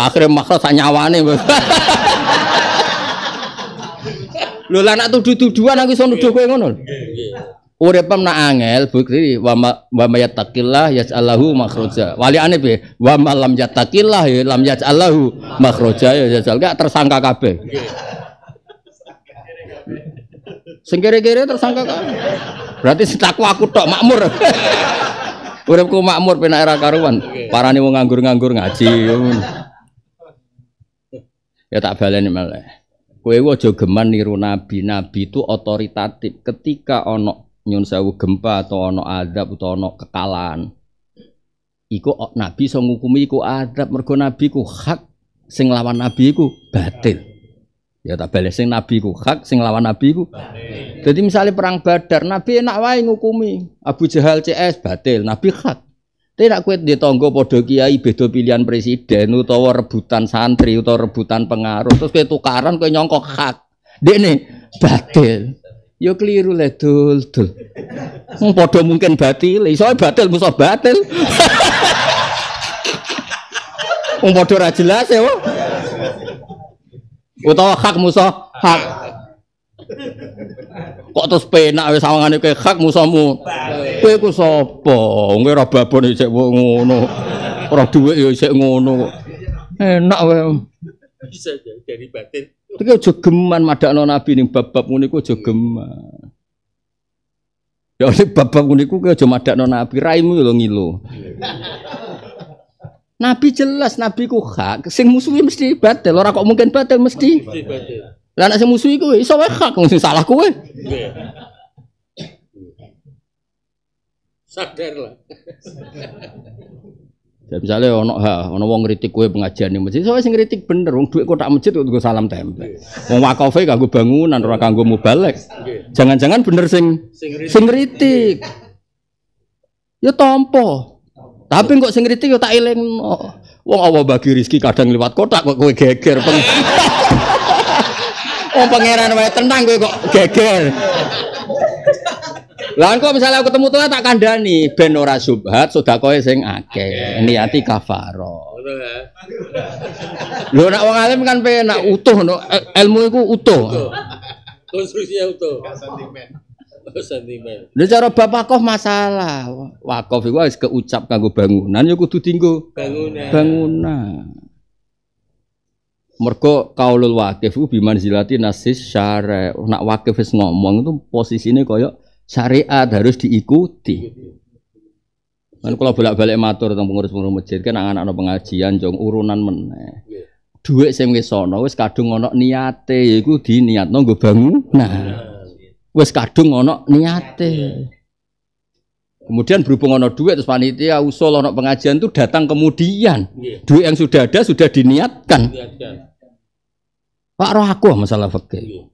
Akhirnya makhraj sak nyawane. Lho lah anak tuduh-tuduhan aku iso nuduh kowe ngono. Nggih, iya, nggih. Iya. Urip na nak angel bukti wama wama wa ya Allahu makroja Wali ane piye? wama lam yattaqillah ya lam Allahu makroja ya ya, ya. gak tersangka kabe Sing kere tersangka kabe Berarti setaku aku tok makmur. [laughs] Uripku makmur pina era karuan. para nih mau nganggur-nganggur ngaji. Ya tak balen malah. Kowe aja geman niru nabi. Nabi itu otoritatif. Ketika onok nyun sewu gempa atau ono adab atau ono kekalahan iku nabi iso ngukumi iku adab mergo nabi ku hak sing lawan nabi ku batil ya tak balik sing nabi ku hak sing lawan nabi ku jadi misalnya perang badar nabi enak wae ngukumi Abu Jahal CS batil nabi hak tapi nak kue di tonggo podo kiai bedo pilihan presiden utawa rebutan santri utawa rebutan pengaruh terus kue tukaran kue nyongkok hak dia ini batil Ya keliru le dul dul. Wong padha mungkin batil, iso batil muso batil. [laughs] Wong padha ora jelas ya. Utawa hak muso hak. Kok terus penak wis sawangane kowe hak musuhmu. Kowe ku sapa? Kowe ora babon isik ngono. Ora dhuwit ya isik ngono kok. Enak kowe. Bisa dari batin. Tapi ojo geman madakno nabi ning bab-bab ngene iku geman. Ya oleh bab-bab ngene iku ojo madakno nabi, raimu lho ngilu. Nabi jelas nabi ku hak, sing musuhi ya mesti batal, ora kok mungkin batal mesti. Lah nek sing musuhi kuwi ya iso wae hak, sing salah kowe. Iya. Sadar lah. Jadi misalnya ono ha, ono wong ngritik kue pengajian di masjid, soalnya sing ngritik bener, wong duit kotak masjid itu gue salam tempe. Wong wakofe kanggo bangunan, gue kanggo balik. Jangan-jangan bener sing sing ngritik. Ya tompo. Tapi kok sing ngritik ya tak eling. Wong awal bagi rizki kadang lewat kotak kok gue geger. Peng... [laughs] Wong pangeran wae tenang gue kok geger. Lah engko misalnya aku ketemu tuh tak kandani ben ora subhat sedakoe sing akeh. Niati kafaro. Ya. Lho nak wong alim kan penak utuh no, ilmu iku utuh. Konstruksinya utuh. Sentimen. Lha cara bapak wakaf masalah. Wakaf iku wis keucap kanggo bangunan ya kudu dinggo bangunan. Bangunan. Mergo kaulul wakif ku bimanzilati nasis syare. Nak wakif wis ngomong itu posisine koyok syariat harus diikuti. Iya, iya. Kan kalau bolak-balik matur tentang pengurus-pengurus masjid kan anak-anak pengajian jong urunan meneh. Iya. Duit sing wis ana wis kadung ana niate yaiku diniatno nggo Nah Wis kadung ana niate. Kemudian berhubung ono duit terus panitia usul ono pengajian itu datang kemudian. Duit yang sudah ada sudah diniatkan. Pak roh aku masalah fikih.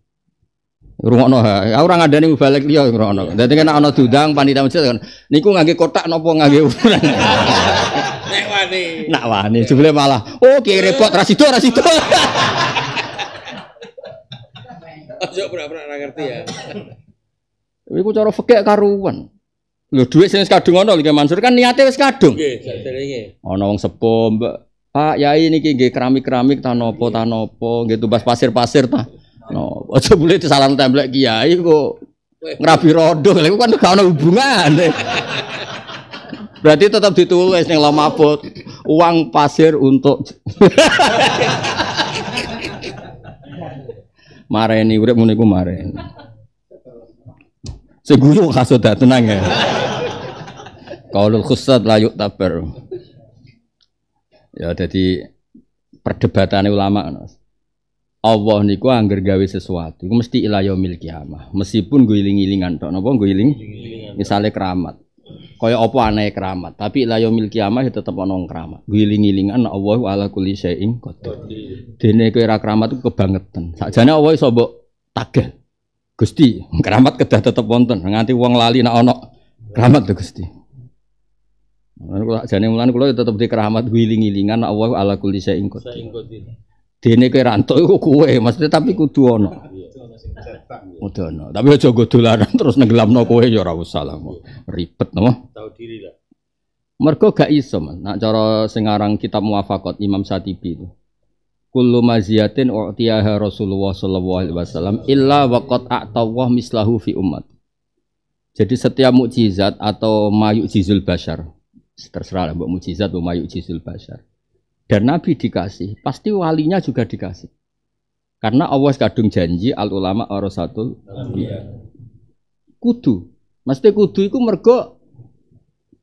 Rungokno ha. ada ora ngandani mubalek liya ngrono. Dadi kan ana dudang panitia masjid kan niku ngangge kotak napa ngangge ukuran. Nek wani. Nak wani jebule malah oh ki repot ra sido aja pernah pernah pura-pura ora ngerti ya. Iku cara fekek karuan. Lho dhuwit sing kadung ana lho Mansur kan niate wis kadung. Nggih, Ana wong sepo, Mbak. Pak Yai niki nggih keramik-keramik tanopo tanopo gitu napa, nggih tumbas pasir-pasir ta oh aja boleh salam templek kiai kok ngrabi rodo, lha kan gak ono hubungan, Berarti tetap ditulis yang lama pot uang pasir untuk [laughs] mareni urip muni ku mareni. Seguyu kasudah tenang ya. kalau khusad layuk tabar. Ya jadi perdebatan ulama. Nas. Allah niku angger gawe sesuatu iku mesti ila yaumil kiamah. Meskipun guling-gilingan tok napa guling? Misale keramat. Kaya apa aneh keramat, tapi ila yaumil kiamah ya tetep ana keramat. guling ilingan Allah ala kulli syai'in qadir. Iya. Dene kowe ra keramat ku kebangetan. Sakjane Allah iso mbok tagel. Gusti, keramat kedah tetep wonten nganti wong lali nak ana keramat lho Gusti. Mulane kula jane mulane kula ya tetep di keramat guling ilingan Allah ala kulli syai'in qadir. Dene kowe rantuk iku kowe, maksudnya tapi kudu ana. Kudu ana. Tapi aja nggo dolaran [laughs] terus nenggelamno kowe ya ora usah lah. Ribet no. Tahu diri lah. Mergo gak iso, Mas. Nak cara sing aran kitab Muwafaqat Imam Satibi itu. Kullu maziyatin u'tiyaha Rasulullah sallallahu alaihi wasallam illa waqad atawah mislahu fi ummat. Jadi setiap mukjizat atau mayuk jizul bashar, terserah lah buat mukjizat atau mayuk jizul bashar dan Nabi dikasih, pasti walinya juga dikasih. Karena Allah kadung janji al ulama arasatul kudu. Mesti kudu itu mergo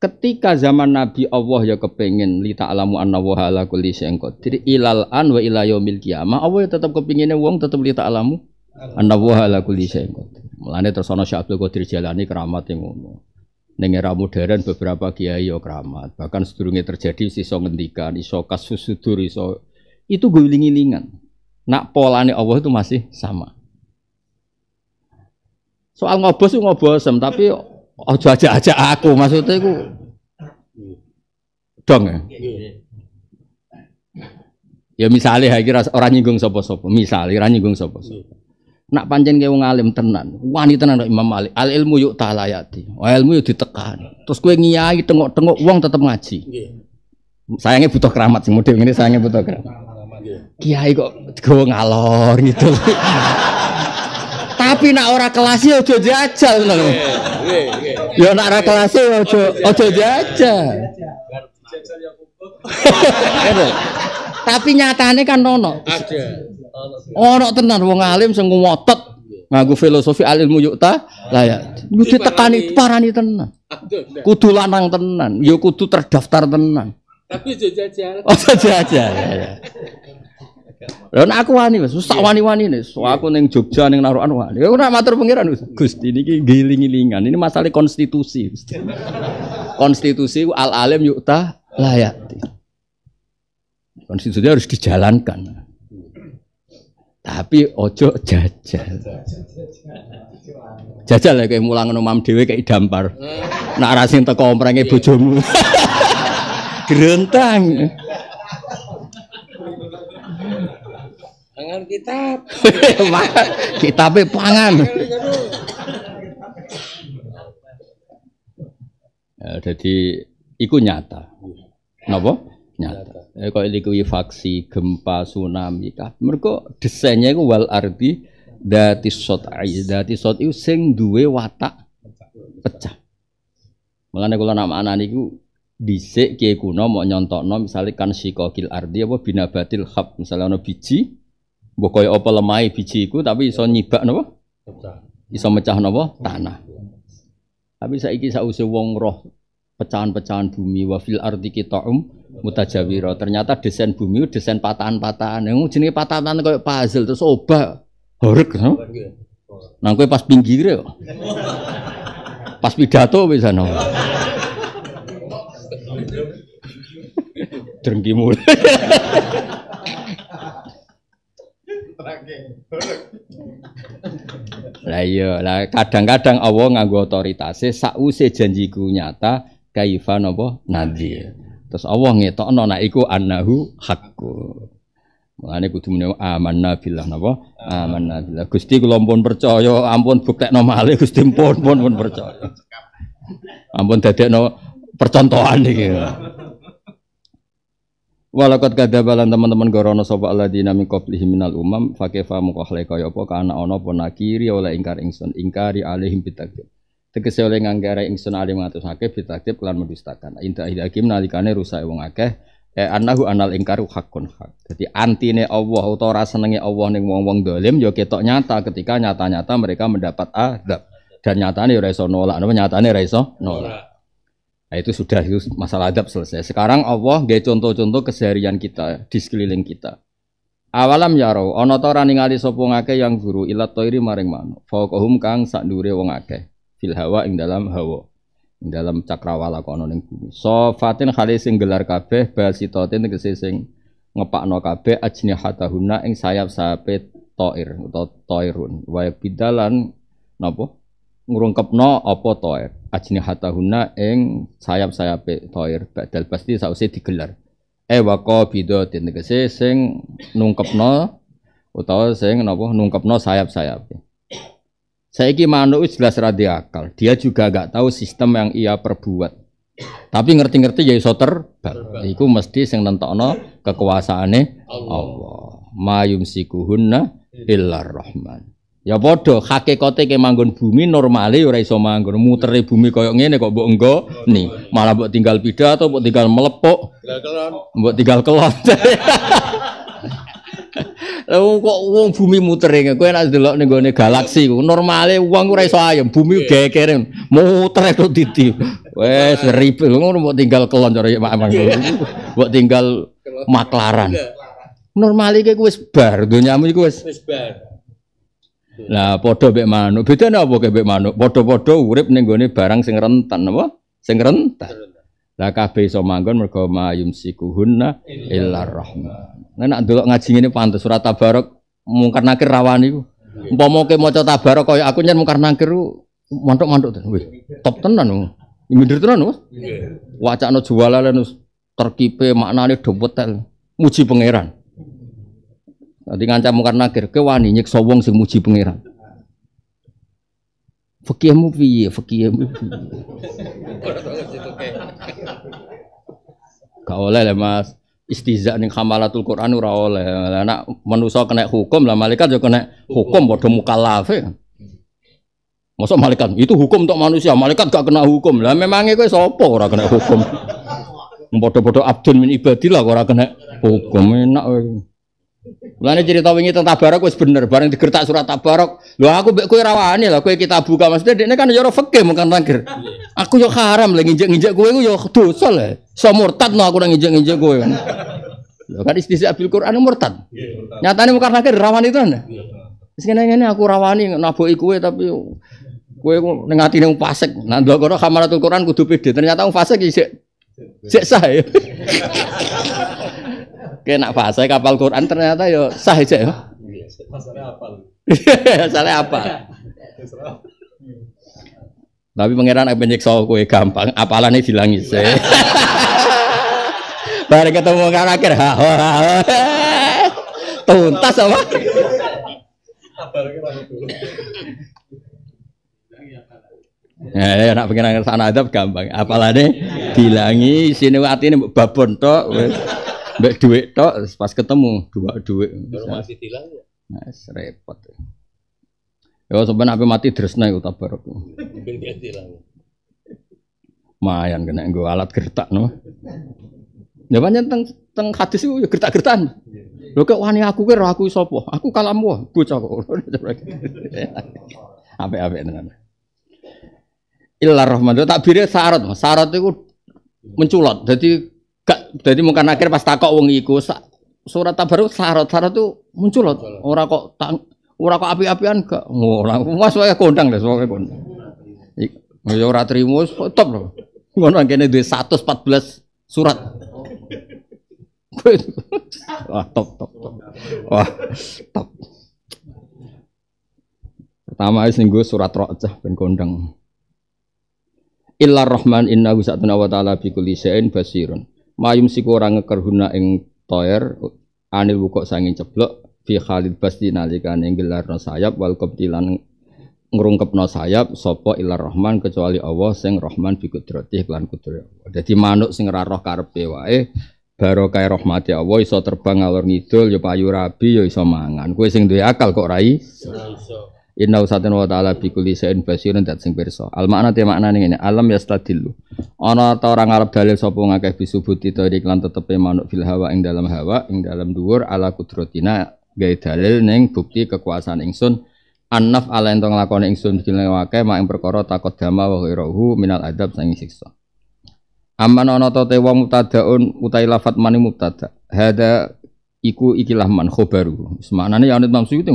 ketika zaman Nabi Allah ya kepengen li ta'lamu anna wa ala kulli syai'in qadir ilal an wa ila yaumil qiyamah Allah ya tetap kepinginnya wong tetap li ta'lamu anna wa ala kulli syai'in qadir. Mulane terus ana Syekh Abdul Qadir Jalani keramat yang ngono. Neng era modern beberapa kiai yo keramat, bahkan sedurungnya terjadi so ngendikan, iso kasus sudur, iso itu guling lingan Nak polane Allah itu masih sama. Soal ngobos itu ngobosem, tapi ojo aja aja aku maksudnya aku dong ya. Ya misalnya, kira orang nyinggung sopo-sopo, misalnya orang nyinggung sopo-sopo nak panjen kayak wong alim tenan wani tenan no Imam Malik al ilmu yuk talayati al oh, ilmu yuk ditekan terus kue ngiyai tengok-tengok uang tetep ngaji sayangnya butuh keramat sih model ini sayangnya butuh keramat kiai kok gue ngalor gitu tapi nak ora kelasnya ya ojo jajal ya nak ora kelasnya ya ojo ojo jajal [laughs] Iya. Tapi nyatane kan nono. Ono tenan wong alim sing ngotot ngaku filosofi alilmu yukta lah ya. Iku ditekani parani tenan. Kudu lanang tenan, ya kudu terdaftar tenan. Tapi jajal. Oh jajal. Ya, ya. Lah aku wani wis, tak iya. wani-wani so Aku iya. ning Jogja ning Narukan wani. Ya, nak matur pangeran Gusti niki giling-gilingan. Ini masalah konstitusi. konstitusi al alim yukta Layak Konstitusi harus dijalankan. Tapi ojo jajal. Jajal ya kayak mulang nomam dewi kayak dampar. Nak rasin teko omprenge bojomu. [laughs] Gerentang. Pangan kitab. [laughs] kitabnya pangan. Ya, jadi ikut nyata. Napa? Nyata. Ya kok iki faksi, gempa, tsunami kah. desainnya itu wal arti dati sot dati sot itu sing duwe watak pecah. Mulane kula nama ana niku dhisik kiye kuno mau nyontokno misalnya kan sikokil ardi apa binabatil khab misalnya ono biji mbok kaya apa lemahe biji iku tapi iso nyibak napa? Pecah. Iso mecah napa? Tanah. Tapi saiki sausé wong roh pecahan-pecahan bumi wafil arti kitaum mutajawiro ternyata desain bumi desain patahan-patahan yang jenis patahan kayak puzzle terus obah horek no? nang kowe pas pinggir yo ya? pas pidato bisa no drengki mulai lah iya lah kadang-kadang Allah nganggo otoritase sause janjiku nyata kaifa napa nadir. Terus Allah ngetokno nek iku annahu hakku. Mulane kudu muni amanna billah napa? Amanna billah. Gusti kula ampun percaya, ampun buktekno malih Gusti pun pun pun percaya. Ampun dadekno percontohan iki. Walakot kadabalan teman-teman gorono sapa Allah dinami qablihi minal umam fakifa mukhlaika kaya apa kana ana apa nakiri oleh ingkar ingsun ingkari alaihim bitakdir tegese oleh nganggare ingsun alim ngatusake bitaktib lan mendustakan inta hakim nalikane rusak wong akeh eh anahu anal ingkaru hakun hak jadi antine Allah atau rasa senenge Allah ning wong-wong dolim ya ketok nyata ketika nyata-nyata mereka mendapat adab dan nyatane ora iso nolak napa nyatane ora iso nolak nah, itu sudah itu masalah adab selesai sekarang Allah gak contoh-contoh keseharian kita di sekeliling kita Awalam yaro ana ta ningali sapa ngake yang guru ilat toiri maring manuk. Fokohum kang sak wong akeh fil hawa ing dalam hawa ing dalam cakrawala kono ning bumi sofatin khali sing gelar kabeh basitotin tegese sing ngepakno kabeh ajnihatahuna ing sayap-sayape toir atau toirun wa bidalan napa ngrungkepno apa toir ajnihatahuna ing sayap-sayape toir badal pasti sause digelar e wa qabidatin tegese sing nungkepno utawa sing napa nungkepno sayap-sayape saya ki manuk jelas radi akal. Dia juga gak tahu sistem yang ia perbuat. Tapi ngerti-ngerti ya iso terbal. Iku mesti sing nentokno kekuasaane Allah. Allah. Mayum sikuhunna illar rahman. Ya padha hakikate ke manggon bumi normale ora iso manggon mutere bumi koyo ngene kok mbok enggo malah mbok tinggal pidato mbok tinggal melepuk mbok tinggal kelon [laughs] Lah kok wong bumi muter ya, kowe nek delok ning gone galaksi ku normale wong ora iso ayem, bumi iya. geger muter itu titi. Wes ribe ngono mau tinggal kelon cara mak iya. Mbok tinggal maklaran. Iya. Normale kowe wis bar, donyamu iku wis wis bar. Lah padha mbek manuk. Bedane apa kek mbek manuk? Padha-padha urip ning gone barang sing rentan apa? Sing rentan. Lah kabeh iso manggon mergo mayum sikuhunna illar rahman. Nah, nak dulu ngaji ini pantas surat tabarok mungkar nakir rawan itu. Iya. mau ke maca tabarok kaya aku nyari mungkar nakir mantuk-mantuk tuh. Wih, top tenan. Minder tenan tuh. Iya. Wacana jualan tuh. terkipe maknane dopetel. Muji pangeran. Nanti ngancam mungkar nakir wani nyiksa sobong sing muji pangeran. Fakihmu piye? Fakihmu piye? [laughs] Gak oleh lah Mas istiza ning hamalatul Quran ora oleh. Lah nak manusa kena hukum lah malaikat juga ya kena hukum padha mukallaf. Masa malaikat itu hukum untuk manusia, malaikat gak kena hukum. Lah memangnya kowe sapa ora kena hukum? [laughs] Padha-padha abdun min ibadillah ora kena hukum enak kowe. Mulane cerita wingi tentang tabarok wis bener, bareng digertak surat tabarok. Lho aku mbek kowe rawani lho kowe kita buka maksudnya dekne kan yo fikih mungkin tangkir. Iya. Aku yo haram lagi nginjek-nginjek kowe yo dosa lho. So murtad no aku nang nginjek-nginjek kowe kan. Lho kan istisna abil Quran iya, murtad. Nyatane mungkin tangkir rawani itu anda. Iya, wis ngene aku rawani naboki kowe tapi kowe ning atine wong fasik. Nah ndelok kono Quran kudu pede. Ternyata wong fasik isik sik sah ya. [laughs] Oke, nak fase kapal Quran ternyata yo ya sah aja yo. Ya. Iya, Masalah apa? [laughs] apa? Tapi pangeran apa soal kue ya gampang, apalane dilangi gitu. se. [laughs] Bareng ketemu kan akhir. Tuntas apa? Eh nak pengen ngerasa adab gampang. Apalane langit sini ini babon toh. Mbak duit tok pas ketemu dua duit. Kalau masih hilang ya. Nah, repot. Ya sampean ape mati dresna iku tabarok. Mayan kena nggo alat gertak no. Ya pancen teng teng hadis iku ya gertak-gertakan. Lho kok wani aku ki aku sapa? Aku kalammu bocah kok. [laughs] Ape-ape tenan. Illa tak Takbire syarat. Syarat itu menculot. Jadi Gak, jadi mungkin akhir pas takok wong iku surat tabaruk syarat syarat tuh muncul loh. Orang kok tang, ora kok api-apian gak ngulang mas wae kondang lah wae kondang ya ora trimo top loh ngono kene duwe 114 surat [laughs] wah top top top wah top pertama wis gue surat rojah ben kondang ilah rohman inna satuna wa ta'ala bi kulli basirun mayum siku ora ngekerhuna ing toer anil wuko sanging ceblok fi Khalid Basri gelar no sayap wal qobtilan kepno sayap sopo ilar rahman kecuali Allah sing rahman bi kudratih lan kudrat Jadi manuk sing ora roh karepe wae barokah rahmati Allah iso terbang ngalor ngidul ya payu rabi ya iso mangan. kue sing duwe akal kok Rai? so. Inna usatun wa ta'ala bikuli se'in basirun dat sing perso Al makna te makna ini ngene, alam yastadillu. Ono ta orang ngarep dalil sopung ngakeh bisubuti ta iki tetepi tetepe manuk fil hawa ing dalam hawa, ing dalam dhuwur ala kudratina gay dalil ning bukti kekuasaan ingsun Anaf ala entong lakoni ingsun sun mak ing perkara takut dama wa ghairuhu minal adab sangi siksa. Aman ono ta te wong mubtadaun utai lafat mani mutata. Hada iku ikilah man khobaru. Semaknane ya Imam itu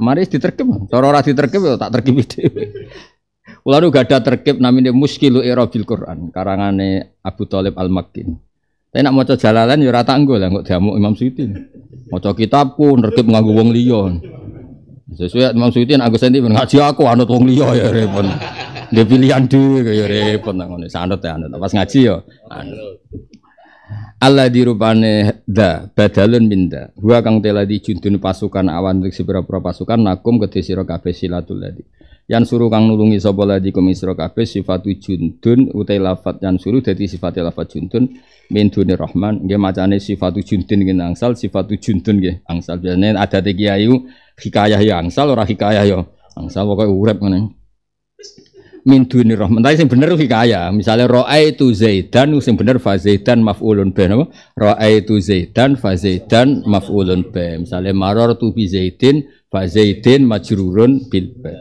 mari diterkep. Cara ora diterkep ya tak terkep itu. [laughs] Kula nu ada terkep namine Muskilu Irabil Quran karangane Abu Thalib al Makin. Tapi nak mau jalalan ya rata enggak lah kok diamuk Imam Suyuti. kitab pun terkep nganggu wong liya. Sesuai Imam Suyuti yang Gus Endi ngaji aku anut wong liya ya repot. Dia pilihan dia ya repot nang ngene. Sanut ya anut. Pas ngaji ya anut. Allah dirupane da badalun minda. Gua kang teladi juntun pasukan awan untuk sebera pasukan nakum ke sira kabeh silatul ladi. Yan suruh kang nulungi sapa ladi kum sira kabeh sifatu juntun utai lafat yan suruh dadi sifate lafat juntun min duni rahman nggih macane sifatu juntun nggih angsal sifatu juntun nggih angsal biasane adate kiai hikayah ya angsal ora hikayah yo ya angsal pokoke urip ngene min duni rahman. Tapi benar bener kaya Misalnya itu Zaidan yang bener fa Zaidan maf'ulun bih Roa itu Zaidan fa Zaidan maf'ulun bih. Misalnya tu bi Zaidin fa Zaidin majrurun bil bih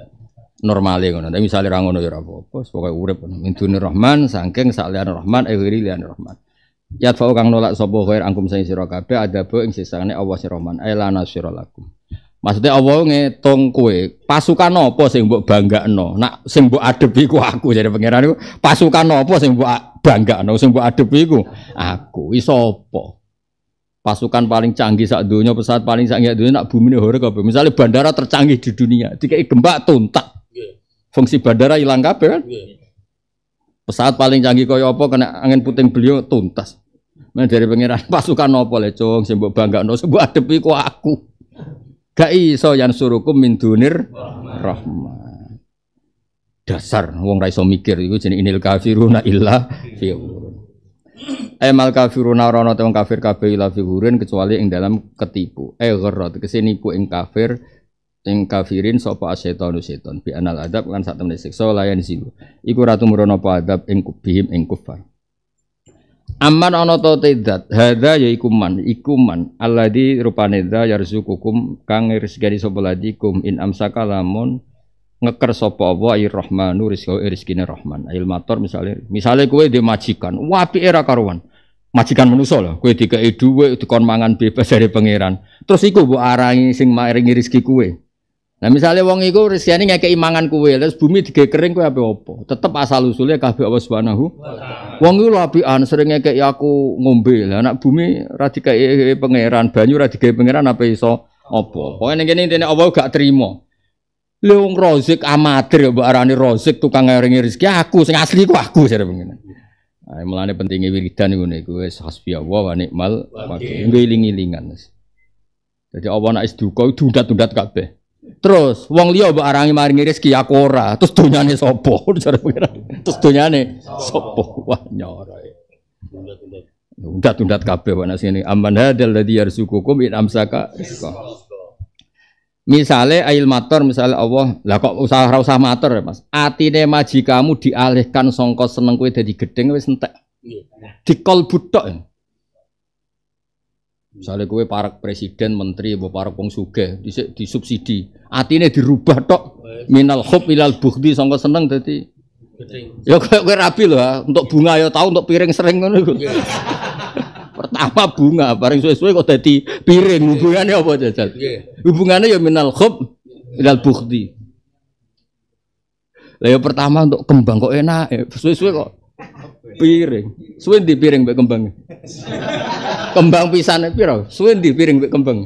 Normale ngono. Tapi misalnya ra ya ora apa-apa. Pokoke urip min duni rahman sangking sa'lian rahman eh wiri rahman. Yat fa'u kang nolak sopoh khair angkum sing sirakabe ada ing sisane awas sira rahman. Ailana Maksudnya Allah ngitung kue pasukan nopo sing bangga no Nak sing mbok adepi ku aku jadi pangeran itu pasukan nopo sing bangga no sing mbok adepi ku aku isopo Pasukan paling canggih saat dunia, pesawat paling canggih dunia nak bumi ini horor kau Misalnya bandara tercanggih di dunia, dikai gempa tuntak. Fungsi bandara hilang kau kan? Pesawat paling canggih kau apa kena angin puting beliau tuntas. Nah dari pangeran [laughs] pasukan nopo lecung cung bangga mbok banggakno adepi ku aku. Gak iso yang surukum min dunir Dasar wong raiso mikir itu jenenge inil kafiruna illa fi Emal eh, kafiruna rono te kafir kafirilah illa kecuali yang dalam ketipu. Eh kesini kesenipu ing kafir ing kafirin sapa asetonu seton bi anal adab kan saat temne siksa layan silu. Iku ratu murono apa adab ing kubihim ing kufar. Aman ana ta tidak hadza yaiku man, iku man alladzi rupane dza yarzuqukum kang rezekani sapa ladikum in amsaka lamun ngeker sapa Allah rahmanu rizqo eh, rizkine rahman. Ail mator misale, misale kowe dhe majikan, apike karuan. Majikan manusa lho, kowe dikeki dhuwit dikon mangan bebas dari pangeran. Terus iku mbok arangi sing maringi rezeki kowe. Nah misalnya wong iku rezekine ngekek imangan kuwe, terus bumi dige kering kuwe ape opo? Tetep asal usulnya kabe Allah Subhanahu Wong iku labi an sering ngekek aku ngombe. Lah anak bumi ra dikeki pangeran, banyu ra pangeran apa iso opo, Pokoke ning kene intine Allah gak terima. Lha wong rozik amatir ya mbok arani rozik tukang ngeringi rezeki aku sing asli ku aku jare pengen. Nah, mulane pentingnya wiridan iku niku wis hasbi Allah wa ni'mal wakil. lingan, elingan Jadi Allah nek is duka dundat-dundat kabeh. Terus wong liya mbok arangi maringi rezeki aku ora. Terus dunyane sapa? [laughs] Jare pengiran. Terus dunyane sapa? Wah nyoro. Tundat-tundat e. kabeh ana sini. aman hadal ladzi yarzuqukum in amsaka rizqa. misale ail mator, misale Allah, lah kok usah ora usah mator ya mas. Atine majikamu dialihkan songkos seneng kowe dari gedeng wis entek. Iya. Dikol butok. Misalnya gue para presiden, menteri, bu parek pung sugih, disubsidi. Atine dirubah tok minal khub ilal bukti sangka seneng tadi. Ya kue, gue rapi loh, untuk bunga ya tahu, untuk piring sering ngono iya. [laughs] Pertama bunga, bareng suwe-suwe kok tadi piring hubungannya apa jajal? Iya. Hubungannya ya minal khub ilal bukti. Lah ya pertama untuk kembang kok enak, eh, suwe-suwe kok piring. Suwe di piring mbek kembang. Kembang pisane piro? Suwe di piring mbek kembang.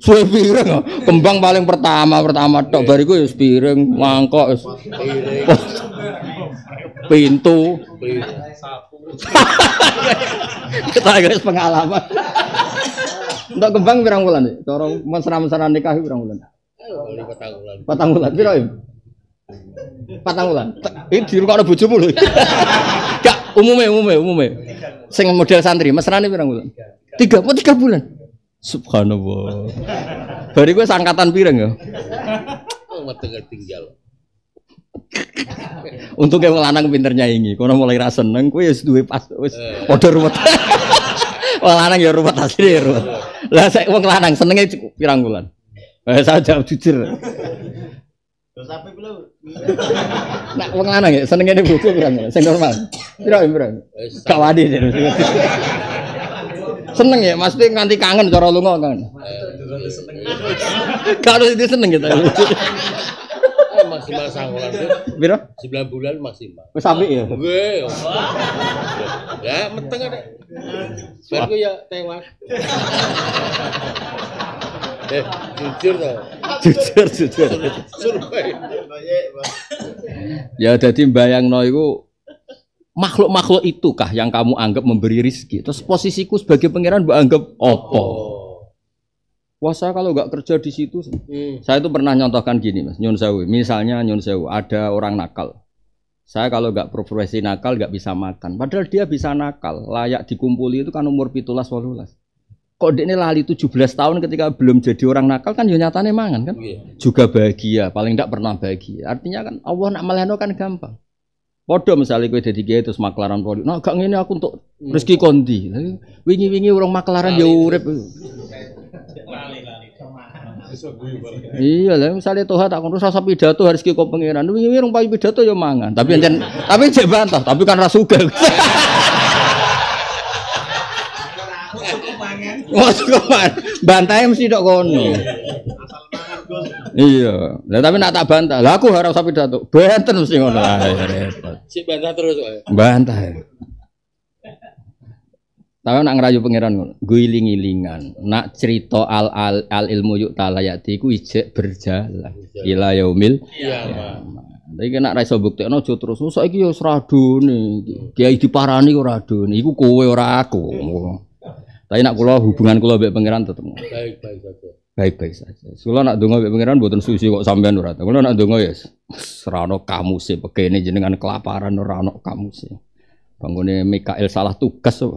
Suwe piring. Oh. Kembang paling pertama pertama tok bariku iku ya piring, mangkok wis piring. Pintu. Kita guys pengalaman. Untuk kembang pirang bulan, cara mesra-mesra nikah pirang bulan. Patang bulan, piro? Patang bulan. Ini di rumah bojomu mulu. [laughs] Gak umume umume umume. Sing model santri Rani pirang bulan. Tiga, oh, tiga bulan. Subhanallah. Bari gue sangkatan pirang ya. Wetenge tinggal. [laughs] untuk yang lanang pinternya ini kalau mulai rasa seneng gue ya sudah pas wis rumah eh. ruwet. [laughs] lanang ya ruwet asli ya ruwet. Lah saya wong lanang cukup pirang bulan. Eh, saya jawab jujur. Terus apa belum? Nak wong lanang ya, senenge ne buku kurang. Ya, sing normal. Piro piro? Kawani terus. Seneng ya, mesti nganti kangen cara lunga kan. Kalau itu seneng gitu. Eh, maksimal sangulan bulan. Biro? 9 bulan maksimal. Wis sampe ya. Nggih. Ya meteng ada. Baru ya tewas. Eh, jujur toh. Jujur, jujur. Survei. ya jadi bayang, iku makhluk-makhluk kah yang kamu anggap memberi rizki? Terus posisiku sebagai pangeran bu anggap opo? Wah saya kalau nggak kerja di situ, hmm. saya itu pernah nyontohkan gini mas, nyun sewu. Misalnya nyun sewu, ada orang nakal. Saya kalau nggak profesi nakal nggak bisa makan. Padahal dia bisa nakal, layak dikumpuli itu kan umur pitulas walulas kok ini lali 17 tahun ketika belum jadi orang nakal kan ya nyatanya mangan kan yeah. juga bahagia paling tidak pernah bahagia artinya kan Allah nak meleno kan gampang Podo misalnya gue jadi gitu, maklaran produk, nah gak ini aku untuk yeah. Hmm. rezeki kondi, wingi-wingi orang maklaran ya urep. iya lah misalnya Tuhan tak kono rasa pidato harus ke pangeran, wingi-wingi orang payu pidato ya mangan, tapi tapi cek bantah, tapi kan rasuga. [laughs] Bantai mesti dok kono. Iya. nah, tapi nak tak bantah. Lah aku harap sapi datuk. bantah mesti ngono. Si bantah terus wae. Bantah. Tapi nak ngerayu pangeran Guiling-ilingan. Nak cerita al al, al ilmu yuk talayati ku ijek berjalan. Ila yaumil. Iya. Tapi nak ra iso buktekno aja terus. Saiki yo seradune. Kiai diparani ora adone. Iku kowe ora aku. Iya. Tapi nak kula hubungan kula mbek pangeran tetep. Baik-baik saja. Baik-baik saja. Kula nak dongo mbek pangeran mboten susi kok sampean ora. Kula nak dongo ya ora ana kamuse pekene jenengan kelaparan ora kamu kamuse. Bangunnya Mikael salah tugas kok.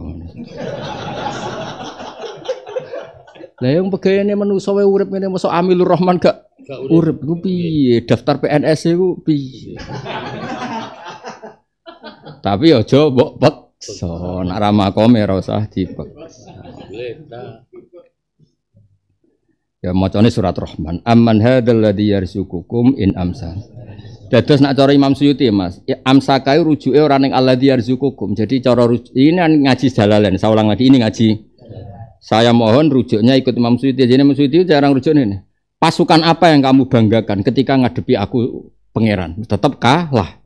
Lah yang ini manusia wae urip ngene mosok Amilur Rahman gak urip ku piye? Daftar PNS ku piye? [laughs] Tapi aja mbok pek So, nak ramakome ora usah dipaksa. Ya macane surat Rahman. Amman hadal ladhi yarsukukum in amsa Dados nak cara Imam Suyuti Mas, ya, kayu rujuke orang yang Allah yarsukukum Jadi cara ini ngaji jalalan Saya ulang lagi ini ngaji. Saya mohon rujuknya ikut Imam Suyuti. Jadi Imam Suyuti jarang rujuk ini. Pasukan apa yang kamu banggakan ketika ngadepi aku pangeran? Tetap kalah.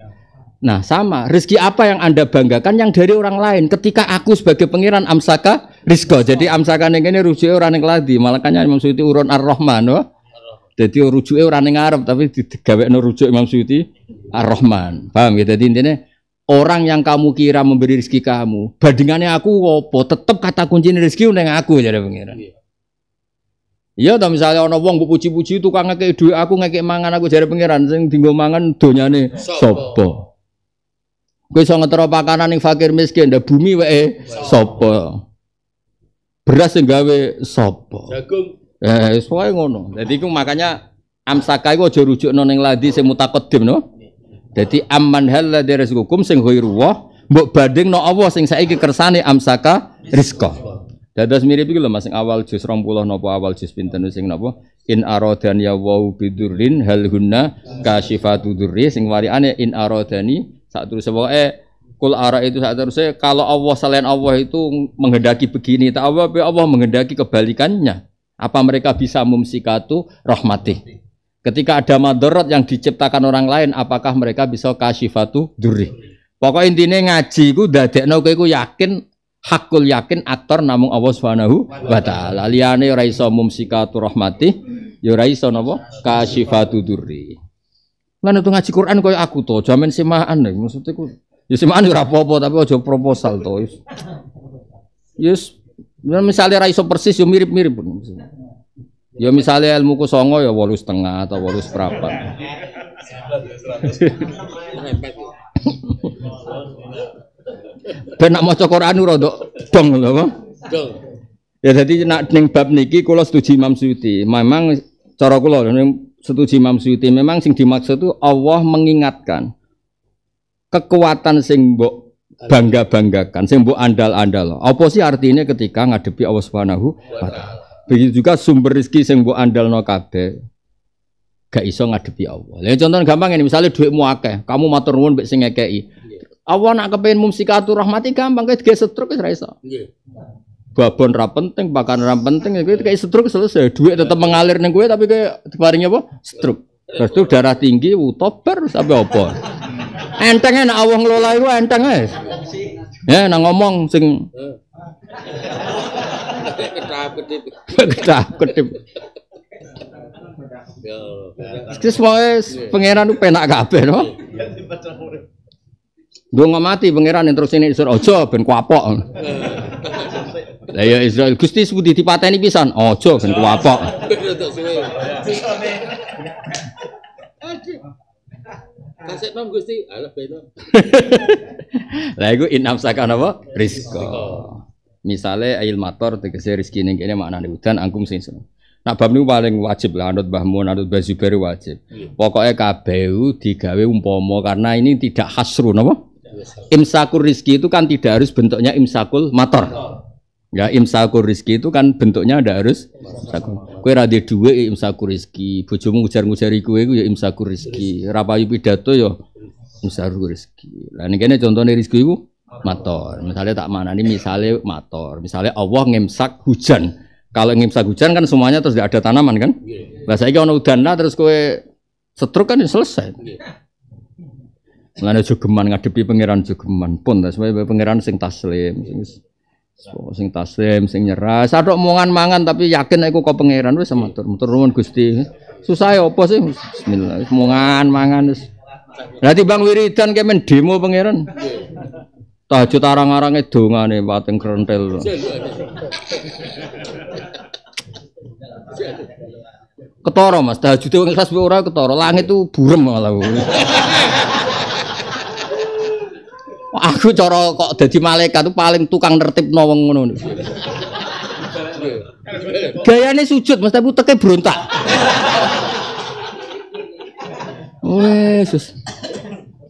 Nah sama, rizki apa yang anda banggakan yang dari orang lain ketika aku sebagai pengiran amsaka rizko. Jadi amsaka yang ini rujuk orang yang ladi, malakanya Imam Suyuti urun ar-Rahman. Oh. no Jadi rujuknya orang yang Arab tapi no rujuk Imam Suyuti ar-Rahman. Paham ya? Jadi intinya orang yang kamu kira memberi rizki kamu, bandingannya aku apa? tetap kata kunci rizki yang aku jadi pengiran Iya, iya tapi misalnya orang wong puji-puji tukang ngekek duit aku ngekek mangan aku jadi pengiran sing tinggal mangan nih sopo. sopo. Kowe iso ngetro pakanan ning fakir miskin, ndak bumi wae sapa. Beras sing gawe sapa. Jagung. Eh, soalnya ngono. Jadi itu makanya amsaka itu aja rujuk ning ladi sing dim no. Jadi amman halla deres hukum sing khairuwah mbok bading no awas sing saiki kersane amsaka rizqa. Dados mirip iki lho Mas sing awal juz 20 napa awal juz pinten sing napa in aradani ya wau bidurrin hal hunna kasifatu durri sing wariane in aradani Eh, saat terus eh kul arah itu saat terus kalau Allah selain Allah itu menghendaki begini tak Allah Allah menghendaki kebalikannya apa mereka bisa mumsikatu rahmati ketika ada madorot yang diciptakan orang lain apakah mereka bisa kasifatu duri pokok intinya ngaji ku dadek kowe ku yakin hakul yakin aktor namung Allah Subhanahu wa taala liyane ora mumsikatu rahmati ya ora kasifatu duri Lan itu ngaji Quran kau aku to, jamin semaan nih. Maksudnya ku ya semaan ora apa-apa tapi aja proposal to. Yes, ya misalnya raiso persis yo ya mirip-mirip pun. Ya misalnya ilmu ku songo ya walu setengah atau walus berapa. [laughs] Ben nak maca Quran ora dong loh? Ya jadi nak neng bab niki kula setuju Imam Suyuti. Memang Cara kula setuju Imam Suyuti memang sing dimaksud itu Allah mengingatkan kekuatan sing mbok bangga-banggakan, sing mbok andal-andal. Apa sih artinya ketika ngadepi Allah Subhanahu wa taala? Begitu juga sumber rezeki sing mbok andalno kabeh gak iso ngadepi Allah. Lah contoh gampang ini misalnya duitmu akeh, kamu matur nuwun mbek sing ngekeki. Iya. Allah nak kepengin mumsikatu rahmati gampang kayak geser truk wis ra iso. Iya babon ra penting, pakan ra penting, ya itu kayak stroke selesai. Duit tetap mengalir neng gue tapi kayak diparingnya apa? Stroke. Terus itu darah tinggi, utoper sampai apa? Enteng enak awang lola itu enteng eh. ya. Ya nang ngomong sing Kedap kedip, kedap kedip. Terus wae pangeran penak kabeh no. Dungo mati pangeran terus ini disuruh ojo ben kuapok. Lah ya Israel Gusti sebuti dipateni pisan. Ojo ben kuwapok. Kasih mam Gusti, alah beno. [laughs] Lah iku in napa? Rizqa. Misale ayil mator tegese rezeki ning kene maknane udan angkum sing seneng. Nah bab niku paling wajib lah anut Mbah Mun anut Mbah Zubair wajib. Iya. Pokoke KBU digawe umpama karena ini tidak hasru napa? Imsakul rizki itu kan tidak harus bentuknya imsakul mator. Ya imsakur rizki itu kan bentuknya ada harus Kue radhi dua ya imsakur rizki. Bujumu ngujar iku kue ya imsakur rizki. Rapayu pidato yo ya imsakur rizki. Nah ini contohnya rizki iku motor. Misalnya tak mana ini misalnya motor. Misalnya Allah ngemsak hujan. Kalau ngemsak hujan kan semuanya terus tidak ada tanaman kan? Bahasa saya kalau udan lah terus kue setruk kan ya selesai. Mulane jogeman ngadepi pangeran jogeman pun, sebagai pangeran sing taslim. So, sing taslim, sing nyerah. Sadok mongan mangan tapi yakin aku kau pangeran wes sama tur nuwun Gusti. Susah ya opo sih? Bismillah. Mongan mangan wis. Berarti Bang Wiridan kemen demo pangeran. Tahajud arang nggak nih, bateng kerentel. Ketoro Mas, tahajud wong ikhlas ora ketoro. Langit tuh burem malah. Aku cara kok jadi malaikat tuh paling tukang tertib nawang ngono. Gayane sujud mas tapi teke berontak. Yesus.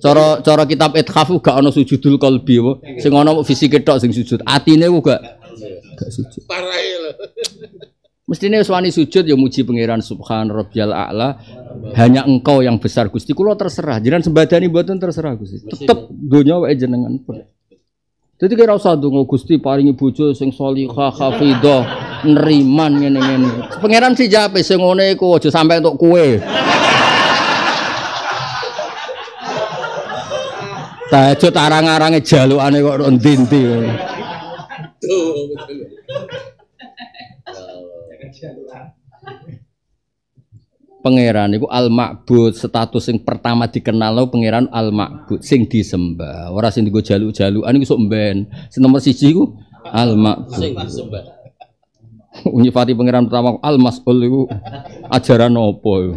Cara cara kitab Ithaf gak ana sujudul qalbi apa? Sing ono fisik tok sing sujud. Atine ku gak gak sujud. Ya Mestinya suami sujud ya muji pangeran Subhan Rabbiyal A'la. Hanya engkau yang besar Gusti. Kulo terserah. jiran sembadani mboten terserah Gusti. Tetep donya wae jenengan. Jadi iya. kira usah dong Gusti paringi bojo sing salihah hafidah neriman ngene-ngene. Pangeran si jape sing ngene iku aja sampe entuk kue. Tahajud arang-arange jalukane kok ndi-ndi pangeran itu al makbud status yang pertama dikenal lo pangeran al makbud sing disembah orang sing digo jalu ini gue sok ben nomor siji itu al makbud Unyifati pangeran pertama al masul itu ajaran opo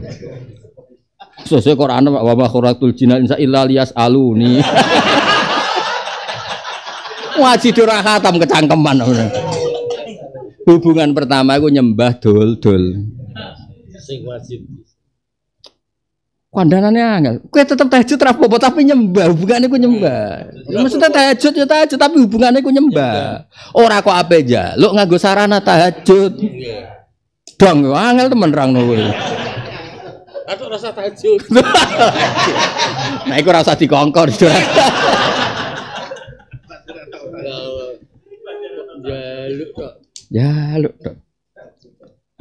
sesuai Quran wa ma khuratul jinal insa illa liyas aluni [laughs] wajib ora khatam kecangkeman Hubungan pertama aku nyembah dol-dol. Sing wajib. angel. Kue tetap tahajud ra tapi nyembah, hubungannya ku nyembah. Maksudnya tahajud ya tahajud tapi hubungannya ku nyembah. Ora kok Lo nggak nganggo sarana tahajud. Iya. Dong angel temen rang nunggu Atau rasa tahajud. [laughs] nah, aku rasa dikongkon. Jaluk ya, kok jaluk tok.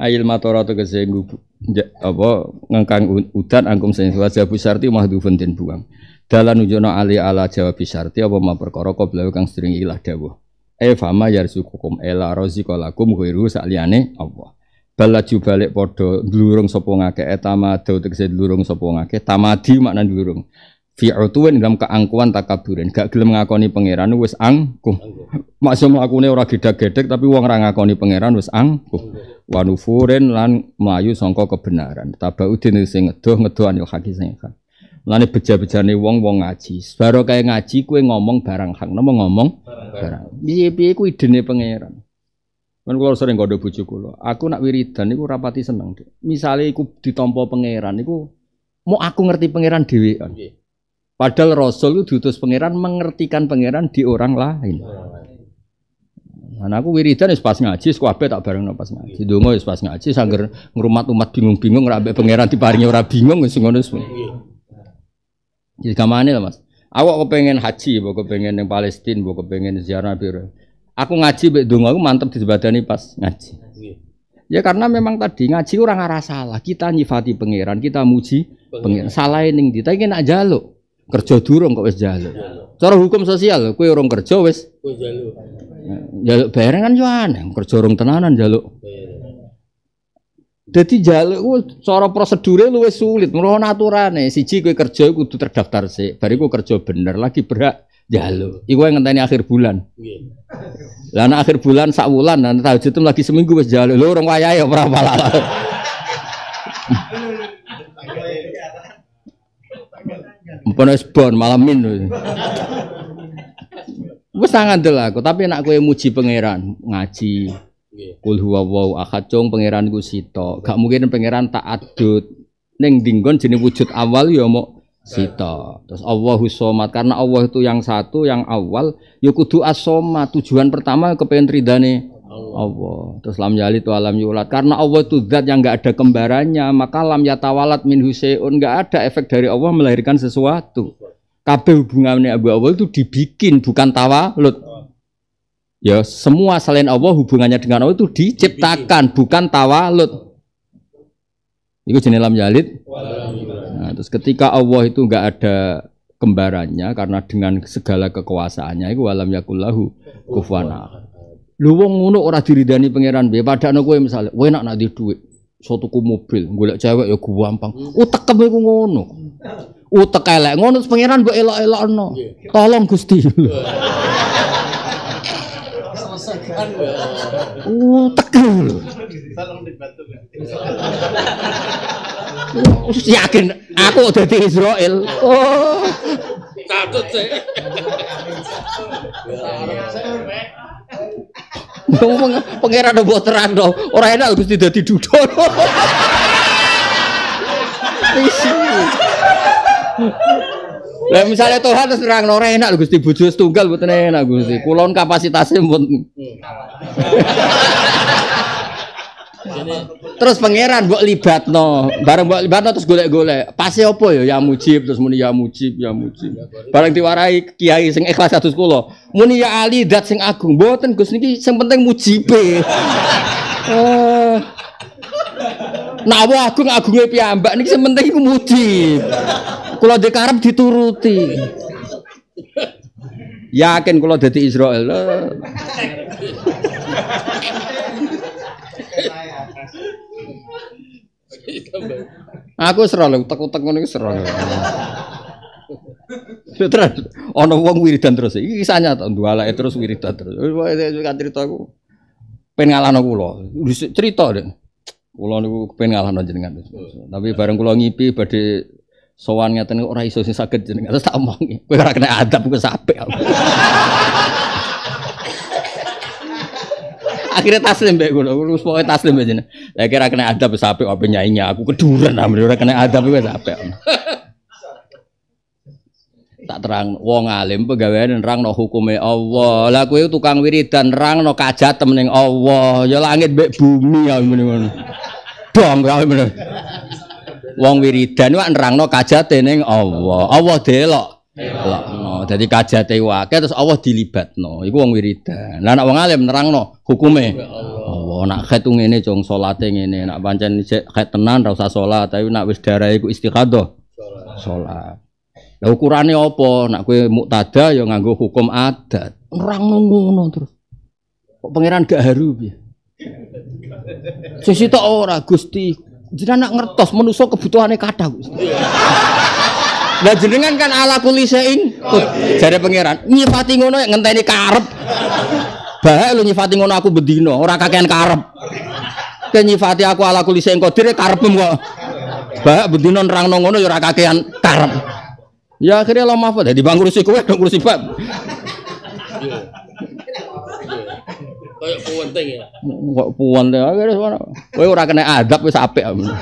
Ail matora tegese apa ngengkang udan angkum sing wajabu syarti duven den buang. Dalan ujono ali ala jawab syarti apa ma perkara qabla kang sering ilah dawuh. E fama yarzuqukum ela razika lakum ghairu saliyane Allah. Balaju balik podo ndlurung sapa etama e tamadu tegese ndlurung sapa ngakeh tamadi makna ndlurung fi utuwin dalam keangkuhan takaburin gak gelem ngakoni pangeran wis angkuh maksud mlakune ora gedhek-gedhek tapi wong ora ngakoni pangeran wis angkuh wanufurin lan melayu sangka kebenaran tabaudin sing ngedoh ngedohan yo hak sing hak Mulane beja-bejane wong wong ngaji. Sebaro kae ngaji kue ngomong barang hak, nama ngomong barang. Piye-piye kuwi idene pangeran. Kan kula sering kandha bojo kula, aku nak wiridan niku rapati seneng. Misale iku ditampa pangeran niku mau aku ngerti pangeran dhewean. Nggih. Padahal Rasul itu diutus pangeran mengertikan pangeran di orang lain. Nah, aku wiridan pas ngaji, sekuabe tak bareng pas ngaji. Iya. Dungo pas ngaji, sangger ngurumat umat bingung-bingung, rabe pangeran diparingi orang bingung, sing ngono Jadi kemana lah mas. Aku kepengen haji, aku kepengen yang Palestina, aku kepengen ziarah Nabi. Aku ngaji bek dungo, aku mantep di ini pas ngaji. Iya. Ya karena memang tadi ngaji orang arah salah. Kita nyifati pangeran, kita muji pangeran. Salah ini kita ingin nak jaluk. Kerja durung kok wis jaluk. Cara hukum sosial kowe orang kerja wis kowe jaluk. Jaluk bareng kan yo aneh, kerja orang tenanan jaluk. Jadi iya. jaluk ku cara prosedure luwih sulit, merona aturane. Siji kowe kerja kudu terdaftar sih, bariku kerja bener lagi berak jaluk. Iku yang ngenteni akhir bulan. Iya. Lah nek akhir bulan sak wulan nanti tahajud lagi seminggu wis jaluk. Lho orang wayahe ora apa-apa. [laughs] Mumpun es bon malam min. sangat ngandel aku, tapi nak kowe muji pangeran, ngaji. Kul huwa ahad cung pangeran ku sito. Gak mungkin pangeran tak adut. Ning dinggon jenis wujud awal ya mau sito. Terus Allahu somat karena Allah itu yang satu, yang awal ya kudu asoma. Tujuan pertama kepengen ridane Allah. Allah. Terus lam yalid wa lam yulad. Karena Allah itu zat yang enggak ada kembarannya, maka lam tawalat min huseun enggak ada efek dari Allah melahirkan sesuatu. Kabeh hubungannya Abu Awal itu dibikin bukan tawalut. Ya, semua selain Allah hubungannya dengan Allah itu diciptakan bukan tawalut. Itu jenis lam yalid. Nah, terus ketika Allah itu enggak ada kembarannya karena dengan segala kekuasaannya itu alam yakullahu kufana Lu wong ngono ora diridani pangeran piye? Padakno kowe misale, kowe nak nak di soto ku mobil, golek cewek ya gampang. Hmm. Utek ku ngono. Utek elek ngono pangeran mbok elok-elokno. Iya. Tolong Gusti. Utek Tolong dibantu. Yakin aku dadi Israel. Oh. takut sih. [laughs] Pengiran ada buat terando, orang enak harus tidak didudon. Lah misalnya Tuhan terus terang ora enak lho Gusti bojo setunggal mboten enak Gusti. Kula kapasitasnya mboten. Hmm. [laughs] terus pangeran buat no, bareng buat no terus golek-golek pasti apa ya ya mujib terus muni ya mujib ya mujib bareng diwarai kiai sing ikhlas satu sekolah muni ya ali dat sing agung boten gus niki sing penting mujib. uh, [laughs] eh. Nah, aku agung agungnya piyambak niki sing penting mujib. Kalau dekarep dituruti. Yakin kalau jadi Israel. Eh. Nah, aku serol, utek-utek ngono serol. terus ana wong wiridan terus iki kisahnya to dualake terus wiridan terus Wah, cerita aku pengen ngalahno loh. cerita deh kula niku pengen ngalahno jenengan tapi bareng kula ngipi badhe sowan ngeten ora iso sing saged jenengan terus tak omongi kowe ora kena adab kowe sampe Akhirnya taslim mbek kula, kula pokoke taslim aja nih. Lah kira kena adab sampe apa nyainya aku keduren amre ora kena adab wis sampe. Tak terang wong alim pegawai dan rang noh hukume Allah. Lah kowe tukang rang noh kajat ning Allah. Ya langit mbek bumi ya ngono. Dong ya ngono. Wong wiridan wak nerangno kajate ning Allah. Allah delok lakno. jadi kajat akeh terus Allah no, Iku wong wiridan. Lah nek wong alim no, hukume. Ya Allah nak khat ini, cung salate ini, nak pancen khat tenan ora usah salat, tapi nak wis darah, iku istighadah. Solat. Lah ukurannya apa? Nak kue muktada yang nganggo hukum adat. Nerangno ngono terus. Kok pangeran gak haru bi. Sisi tok ora Gusti. jadi anak ngertos menusuk kebutuhannya kathah Gusti. [laughs] Lah jenengan kan ala kulisein. Jare pangeran, nyifati ngono ya ngenteni karep. Bahaya lu nyifati ngono aku bedino, ora kakean karep. Ke nyifati aku ala kulisein qadir karepmu kok. Bahaya bedino nerangno ngono ya ora kakean karep. Ya akhirnya lo maaf dadi bang kursi kowe dong kursi pak. Kayak puwenteng ya. Kok teh ya? akhirnya sono. Kowe ora kena adab wis apik. Mana?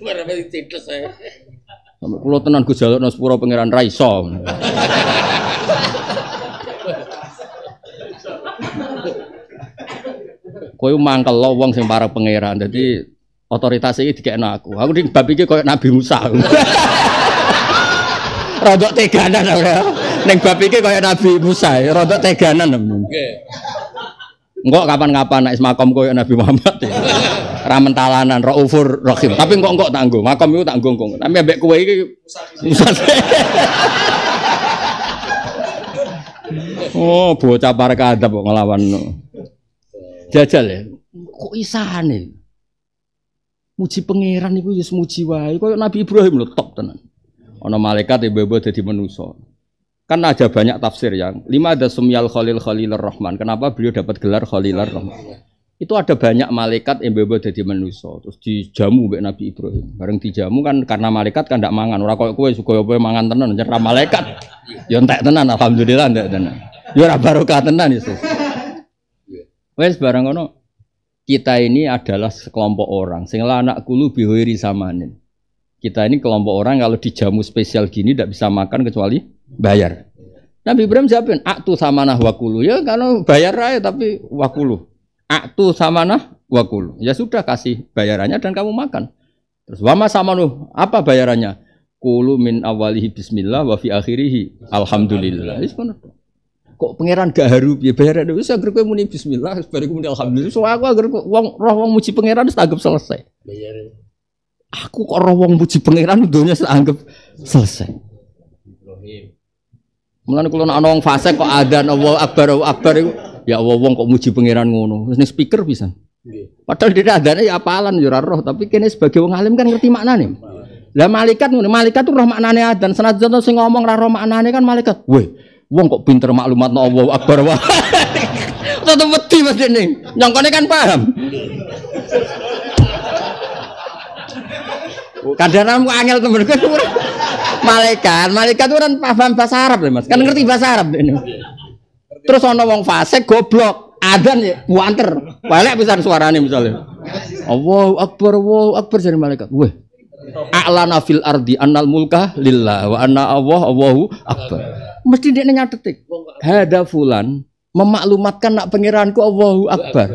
Ora mesti ae. Sampai tenan gue jaluk sepuro pangeran Raiso. Kowe mangkel lo wong sing para pangeran. Jadi otoritas iki dikekno aku. Aku di bab iki koyo Nabi Musa. Rodok teganan ora. Ya. Ning bab iki koyo Nabi Musa, ya, rodok teganan. Nggih. Engko kapan-kapan nek makom koyo Nabi Muhammad. Ya ramen talanan raufur rahim tapi kok enggak tanggung makam itu tanggung kok. tapi ambek kue ini oh oh bocah parka adab kok No. jajal ya kok isahan ini muji pangeran itu ya muji wae Kok Nabi Ibrahim lo top tenan ono malaikat ibu-ibu jadi manusia. kan ada banyak tafsir yang lima ada sumyal khalil khalil rahman kenapa beliau dapat gelar khalil rahman itu ada banyak malaikat yang bebas jadi manusia terus dijamu oleh Nabi Ibrahim bareng dijamu kan karena malaikat kan tidak mangan orang kau kue suka kue mangan tenan nyerah malaikat ya entek tenan alhamdulillah entek tenan ya baru barokah tenan itu wes bareng kono kita ini adalah sekelompok orang sing anak kulu bihoiri samanin kita ini kelompok orang kalau dijamu spesial gini tidak bisa makan kecuali bayar Nabi Ibrahim siapin aktu sama wakulu ya kalau bayar aja tapi wakulu Aktu nah wakul. Ya sudah kasih bayarannya dan kamu makan. Terus wama nuh apa bayarannya? Kulu min awalihi bismillah wa fi akhirihi alhamdulillah. Wis ngono Kok pangeran gak haru piye ya, bayar itu wis agar kowe muni bismillah bar muni alhamdulillah. So aku agar wong roh wong muji pangeran wis tanggap selesai. Bayar. Aku kok roh wong muji pangeran dunia anggap selesai. Mulane kula ana wong kok adzan Allah akbar Allah akbar iku Ya Allah wong kok muji pangeran ngono. Terus ini speaker bisa. Padahal dia adanya ya apalan yo ya roh, tapi kini sebagai wong alim kan ngerti maknanya. Lah malaikat ngono, malaikat tuh roh maknane adzan. Senajan sing ngomong ra roh maknane kan malaikat. Weh, wong kok pinter maklumat no Allah akbar wah. [laughs] Tetep beti Mas Dene. Nyongkone kan paham. Kadang aku angel temen gue malaikat, malaikat tuh kan paham bahasa Arab deh mas, kan ngerti bahasa Arab deh ini. Terus ana wong fasik goblok. Adan ya wanter. Walek pisan suarane misalnya. oh wow, akbar, wow, akbar jadi malaikat. Weh. A'lana fil ardi annal mulka lillah wa anna Allah Allahu akbar. Mesti dia nyatetik. Hada fulan memaklumatkan nak pengiranku Allahu akbar.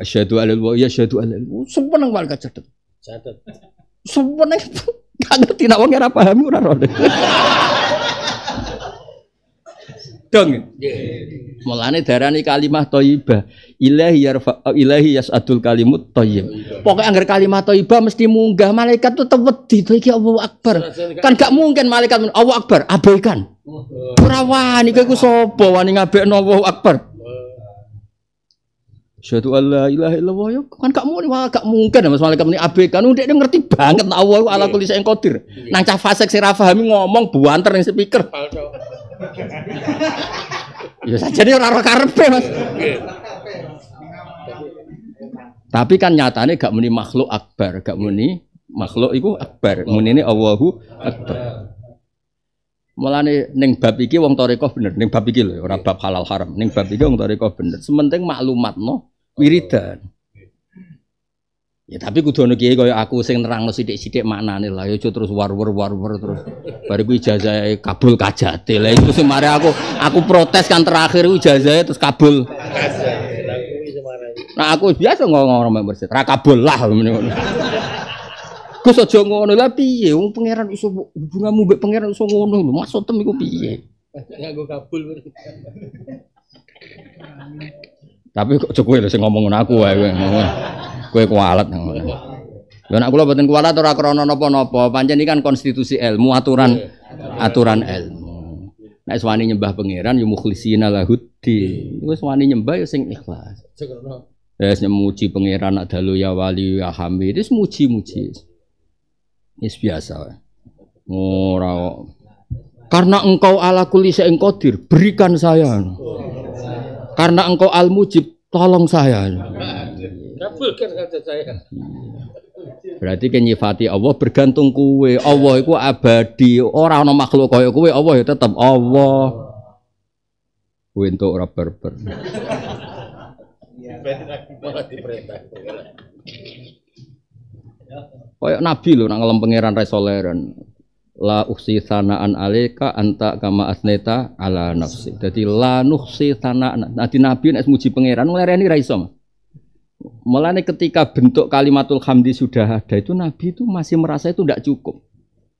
Asyhadu alil la ya asyhadu an Seneng malaikat catet. Catet. Seneng. Kagak [laughs] tina wong ora paham ora dong. Yeah. Mulane darani kalimah thayyibah. Ilahi ya ilahi yasadul kalimut thayyib. Pokoknya anggar kalimah thayyibah mesti munggah malaikat itu tewedi to iki Allahu Akbar. Kan gak mungkin malaikat Allahu Akbar abaikan. Ora wani kowe sapa wani ngabekno Allahu Akbar. Syahadu Allah ilaha illallah ya kan gak mungkin wah gak mungkin ya Mas malaikat muni abaikan udah dia ngerti banget Allah ala kulli syai'in qadir. Nang cah fasik sing ra ngomong buanter ning speaker ya saja ini orang karpe mas. Tapi kan nyatanya gak muni makhluk akbar, gak muni makhluk itu akbar, muni ini Allahu akbar. Malah nih neng bab iki wong toriko bener, neng bab iki loh, orang bab halal haram, neng bab iki wong toriko bener. Sementing maklumat no, wiridan. Ya tapi kudu ono kiai kaya aku sing nerangno sithik-sithik maknane lah yo ya, terus war-war war-war terus. Bar iku ijazahe kabul kajate. Lah itu sing mari aku aku protes kan terakhir ijazahe terus kabul. Nah aku biasa ngomong mek mesti ra kabul lah ngono. Gus aja ngono lah piye wong pangeran iso hubunganmu mbek pangeran iso ngono lho maksud tem iku piye? Nganggo kabul. Tapi kok cukup ya sing ngomong aku aku gue kowe. gue kualat. Gue nek gue mboten kualat ora krono nopo nopo panjang ini kan konstitusi ilmu, aturan iya, iya, iya. aturan ilmu. nah suami nyembah pangeran ya mukhlisina huti. gue suami nyembah ya sing ikhlas. Ya yes, muji pangeran nak dalu ya wali ya hamid, muji-muji. Is biasa. Ora Karena engkau ala kulise engkau dir berikan saya. Oh. Karena engkau al-mujib, tolong saya. Kan Berarti kenyifati kan Allah bergantung kue. Allah itu abadi. Orang no makhluk kaya kue, Allah itu ya tetap Allah. Kue orang berber. kaya Nabi loh, nang ngelam pangeran resoleran la uhsi sanaan alaika anta kama asneta ala nafsi. Jadi la nuhsi sanaan. Nanti Nabi nak muji pangeran mulai ini raisom. Mulane ketika bentuk kalimatul hamdi sudah ada itu Nabi itu masih merasa itu tidak cukup.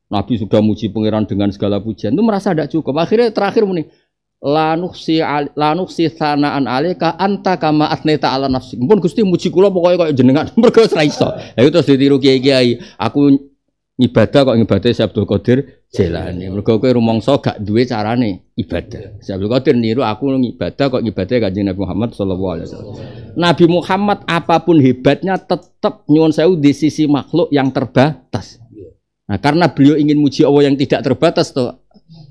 Nabi sudah muji pangeran dengan segala pujian itu merasa tidak cukup. Akhirnya terakhir muni la nuhsi la sanaan alaika anta kama asneta ala nafsi. Mungkin Gusti muji kula pokoknya koyo jenengan [laughs] mergo ra terus ditiru kiai-kiai. Aku ibadah kok ibadah si Abdul Qadir mereka kau rumong rumangsa gak cara carane ibadah. Si Abdul Qadir niru aku ibadah kok ibadah Kanjeng Nabi Muhammad sallallahu alaihi Nabi Muhammad apapun hebatnya tetap nyuwun saya di sisi makhluk yang terbatas. Nah, karena beliau ingin muji Allah yang tidak terbatas tuh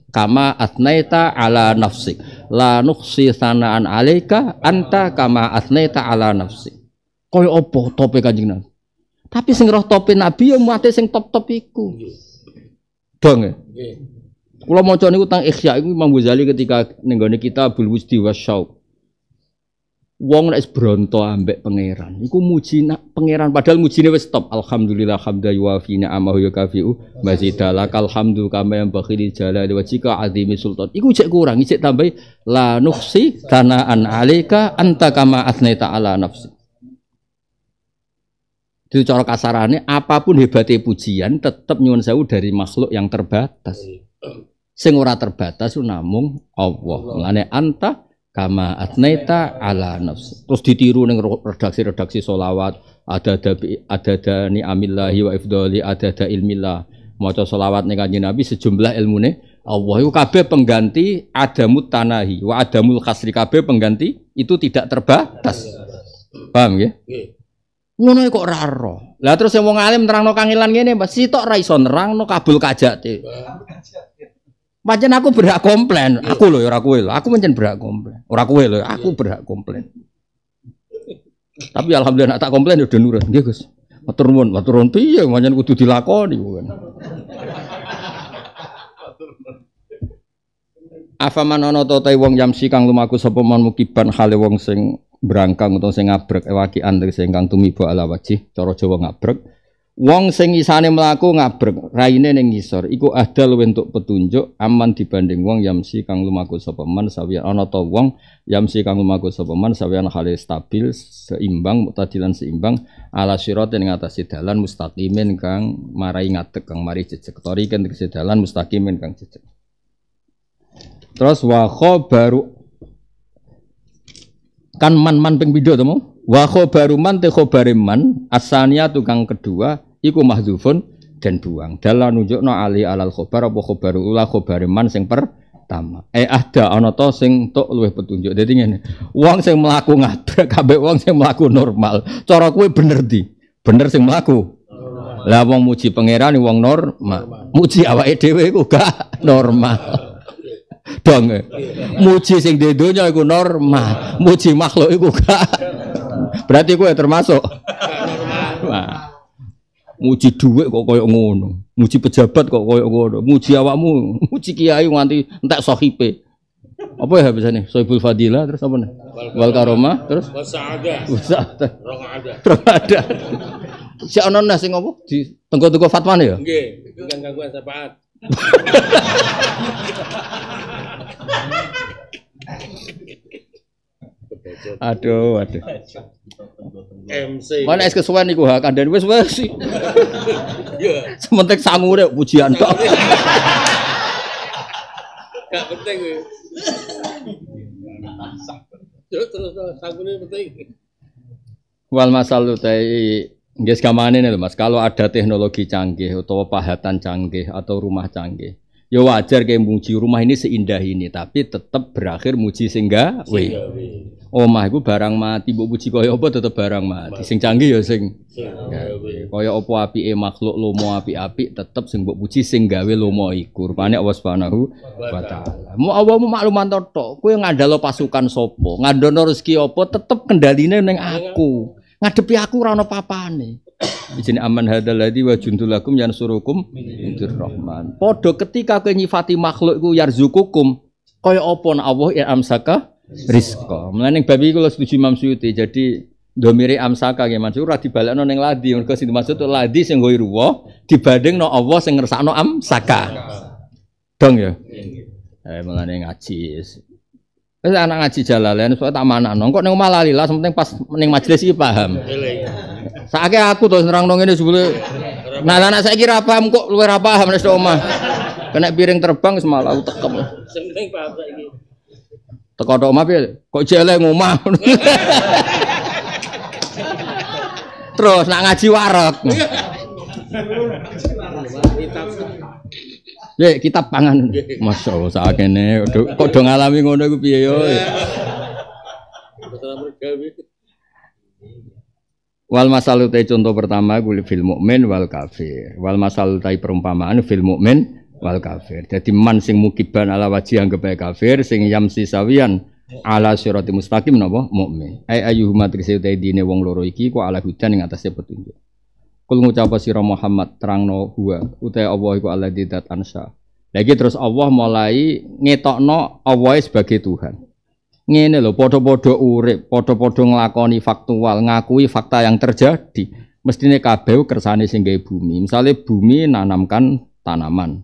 kama atnaita ala nafsi la nuksi sanaan alaika anta kama atnaita ala nafsi. kau opo topik kanjeng Nabi tapi sing roh topi Nabi ya muate sing top-top iku. Dong ya? Kalau mau niku tentang ikhya itu Imam Ghazali ketika nenggone kita bulwusdi wasyauq. Wong es bronto ambek pangeran, iku muji pangeran padahal muji wis stop. Alhamdulillah wafina yuafi ni'amahu masih ya mazidalak hamdu kama yang bakhili jala cika azimi sultan. Iku cek kurang, cek tambah la nuksi tana'an alika anta kama asneta ala nafsi. Itu cara kasarannya, apapun hebatnya pujian tetap nyuwun sewu dari makhluk yang terbatas. Sing ora terbatas Namun, Allah. mengenai anta kama atneta ala nafsu Terus ditiru dengan redaksi-redaksi solawat ada ada ada dani amillahi wa ifdali ada ada ilmillah. Maca solawat nih kanjeng Nabi sejumlah ilmu nih Allah itu kabe pengganti ada tanahi wa adamul kasri kabe pengganti itu tidak terbatas. Paham ya? Ngono kok ora Lah terus yang mau wong alim no kangilan ngene, tok sitok ra terang nerangno kabul kajate. Pancen aku berhak komplain. Iya. Aku loh ya, ora kowe lho. Aku pancen berhak komplain. Ora kowe lho, iya. aku berhak komplain. Tapi alhamdulillah nak tak komplain ya udah nurut. Nggih, Gus. Matur nuwun, matur nuwun piye pancen kudu dilakoni bukan. manono to tai wong yamsi kang lumaku sapa man mukiban hale wong sing berangkang atau sing ngabrek ewakian eh, tegese ingkang tumiba ala wajih cara Jawa ngabrek wong sing isane mlaku ngabrek raine ning ngisor iku adal untuk petunjuk aman dibanding wong yamsi kang lumaku sapa man sawian. ana ta wong yamsi kang lumaku sapa man sawian hale stabil seimbang muktadilan seimbang ala sirat ing atase dalan mustaqimin kang marai ngadeg kang mari jejeg tori kan dalan mustaqimin kang jejeg terus wa khabaru kan man man ping pindho to mau wa khabaru man te khabare man asania tukang kedua iku mahdzufun dan buang dalah nunjukno ali alal khabar apa khabaru ula khabare man sing pertama eh ada ana to sing tok luwih petunjuk dadi ngene wong sing mlaku ngadrek [laughs] kabeh wong sing mlaku normal cara kuwe bener di bener sing mlaku lah wong muji pangeran wong normal muji awake dhewe iku gak [laughs] normal dong. Muji sing di dunia itu normal, muji makhluk itu gak. Berarti gue termasuk. Nah, muji duit kok koyok ngono, muji pejabat kok koyok ngono, muji awakmu, muji kiai nganti entek sohipe, Apa ya nih Sohibul Fadilah terus apa nih? Wal karoma terus wasa ada. Rong ada. Si ana sing apa? Di tengko fatwa nih ya? Nggih, gangguan sepat aduh, aduh. MC. Mana es kesuwen niku hak kandhane wis wis. Iya. Sementing sangure pujian tok. Gak penting kuwi. Terus terus sangure penting. Wal masalu tai Nggih sekamane lho Mas, kalau ada teknologi canggih atau pahatan canggih atau rumah canggih, ya wajar kayak muji rumah ini seindah ini, tapi tetap berakhir muji sehingga we. Omah iku barang mati, mbok muji kaya apa tetap barang mati. Sing canggih ya sing kaya apa apike makhluk lomo api-api tetap sing mbok puji sing gawe lomo iku. Rupane Allah Subhanahu wa taala. Mu awakmu makluman tok, kowe ngandalo pasukan sopo, ngandano rezeki apa tetep kendaline ning aku ngadepi aku rano papa nih izin aman hadzal ladzi wa jundulakum yansurukum minjur rahman. podo ketika kowe nyifati makhlukku yarzukukum kaya apa Allah ya amsaka risko melainkan babi kalau setuju Imam Suyuti. Jadi domiri amsaka nggih maksud ora dibalekno ning ladi. Mergo sing dimaksud ladi sing nggo dibanding no Allah sing no amsaka. Dong ya. Eh mulane Wis anak ngaji jalalain soal tak manakno. Engko ning omah lali lah penting pas ning majelis iki paham. Saake aku terus nerangno ngene jebule. Nah anak saya kira paham kok luwe ra paham nek omah. Kena piring terbang wis aku utekem. Sing penting paham saiki. Teko tok omah piye? Kok jelek ngomah. Terus nak ngaji warak. Lek kita pangan. Masya Allah sakene kok do ngalami ngono iku piye yo. Wal masal utai contoh pertama gue fil mukmin wal kafir. Wal masal utai perumpamaan fil mukmin wal kafir. Jadi man sing mukiban ala yang anggap kafir sing yamsi sawian ala sirati mustaqim nopo mukmin. Ai ayyuhuma trisai utai dine wong loro iki ku ala hudan ing atase petunjuk. Kul ngucap sira Muhammad terangno huwa utai Allah iku alladzi dat Ansha. Lagi terus Allah mulai ngetokno Allah sebagai Tuhan. Ngene lho padha-padha urip, padha-padha nglakoni faktual, ngakui fakta yang terjadi. Mestine kabeh kersane sing gawe bumi. Misale bumi nanamkan tanaman.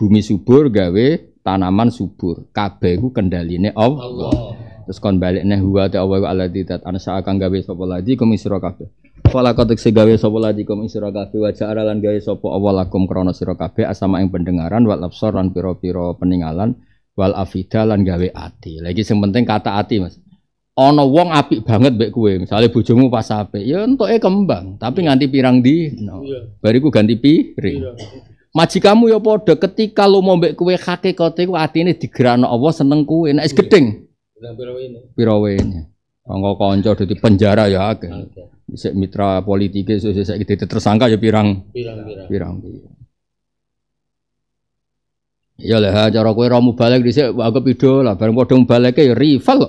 Bumi subur gawe tanaman subur. Kabeh kendaline Allah. Allah. Terus kon balik neh huwa ta Allah alladzi dat akan kang gawe sapa ladi kumisira kabeh. Fala kotek segawe sopo lagi ing sira kafe wajah aralan gawe sapa awalakum krono sira kafe asama yang pendengaran wal absar lan pira-pira peningalan wal afida lan gawe ati. Lagi yang penting kata ati, Mas. ono wong apik banget mbek kue misalnya bojomu pas ape ya entuke kembang, tapi nganti pirang di. No. Iya. Bariku ganti piring. Iya. Majikamu ya podo ketika lu mau mbek kowe hakikate ati ini digerano Allah seneng kowe, nek gedeng. Pirawene. Pirawene. Angka konco di penjara ya akeh. Okay. Bisa mitra politik itu saya kita tersangka ya pirang. Pirang-pirang. Ya lah cara kowe ramu balik dhisik anggap ido lah bareng padha mbaleke ya rival ah.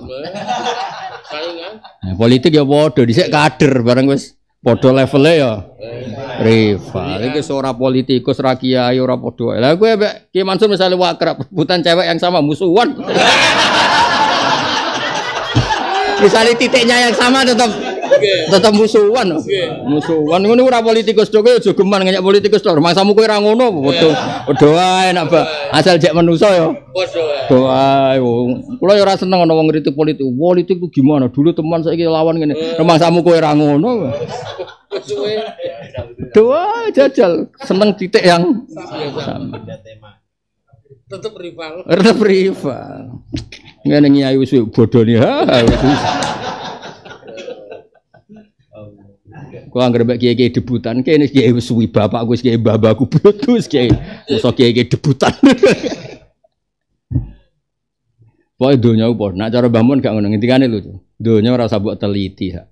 nah, politik ya padha dhisik iya. kader bareng wis padha levelnya ya. Rival. ini suara politikus, ora kiai, ora padha. Lah kowe mek Ki Mansur misale kerap putan cewek yang sama musuhan. [laughs] misalnya titiknya yang sama tetap tetap musuhan Musuhan Ini ora politikus tok juga geman ngeyak politikus tok. Mangsamu kowe ora ngono apa? Iya. padha ae nak iya. asal jek manusa yo. Ya. Padha iya. Doa ya wong. Kula yo wong ngritik politik. Politik gimana? Dulu teman saiki lawan gini. Nah, Mangsamu kowe ora ngono. Doa jajal seneng titik yang sama. Tetep rival. Tetap rival. Ngene nyai wis bodoni. Ha. Kau anggar mbak kiai kiai debutan, kiai ini kiai suwi bapak gue, kiai bapakku putus, kiai musuh kiai kiai debutan. [laughs] Pokoknya dunia apa? Nak cara bangun gak ngono ngerti kan itu? Dunia rasa buat teliti ya.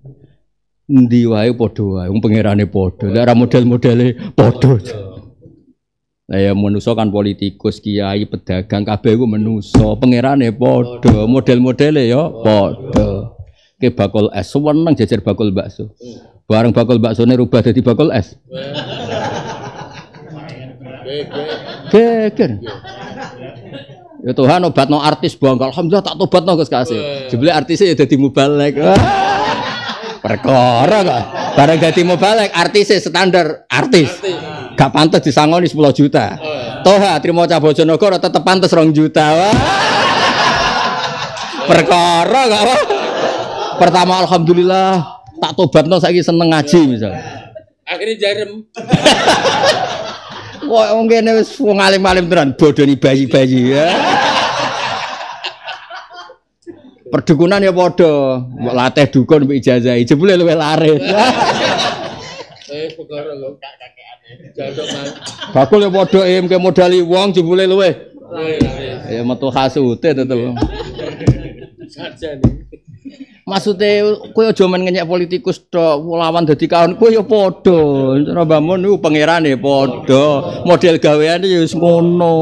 Ndi wae podo wae, wong pangerane podo, ora model-modele podo. Lah ya manusa kan politikus, kiai, pedagang kabeh iku manusa, pangerane podo, model-modele yo ya podo. Ke bakul es seneng jajar bakul bakso. Bareng bakul ini rubah jadi bakul es. Geger. Ya Tuhan no artis kalau Alhamdulillah tak tobat no kasih. Jebule artisnya ya jadi mubalek. Perkara kok. Bareng jadi mubalek artisnya standar artis. Gak pantas disangoni 10 juta. Toha trimo cah Bojonegoro tetep pantas 2 juta. Perkara kok. Pertama alhamdulillah tak tobatno lagi seneng ngaji iya. misalnya. Akhirnya jarem. [laughs] Kok wong kene wis wong alim-alim tenan bodoni bayi-bayi ya. Perdukunan ya padha, mbok latih dukun mbok ijazahi, jebule luwih laris. [laughs] Eh, Bakul ya padha em eh, ke modali wong jebule luwih. Iya, iya. Ya metu hasute tetep. [laughs] Sajane. Maksudnya kue aja men ngenyek politikus do lawan dadi kawan kowe ya padha. Cara bangun niku pangerane ya model gawean nih ya wis ngono.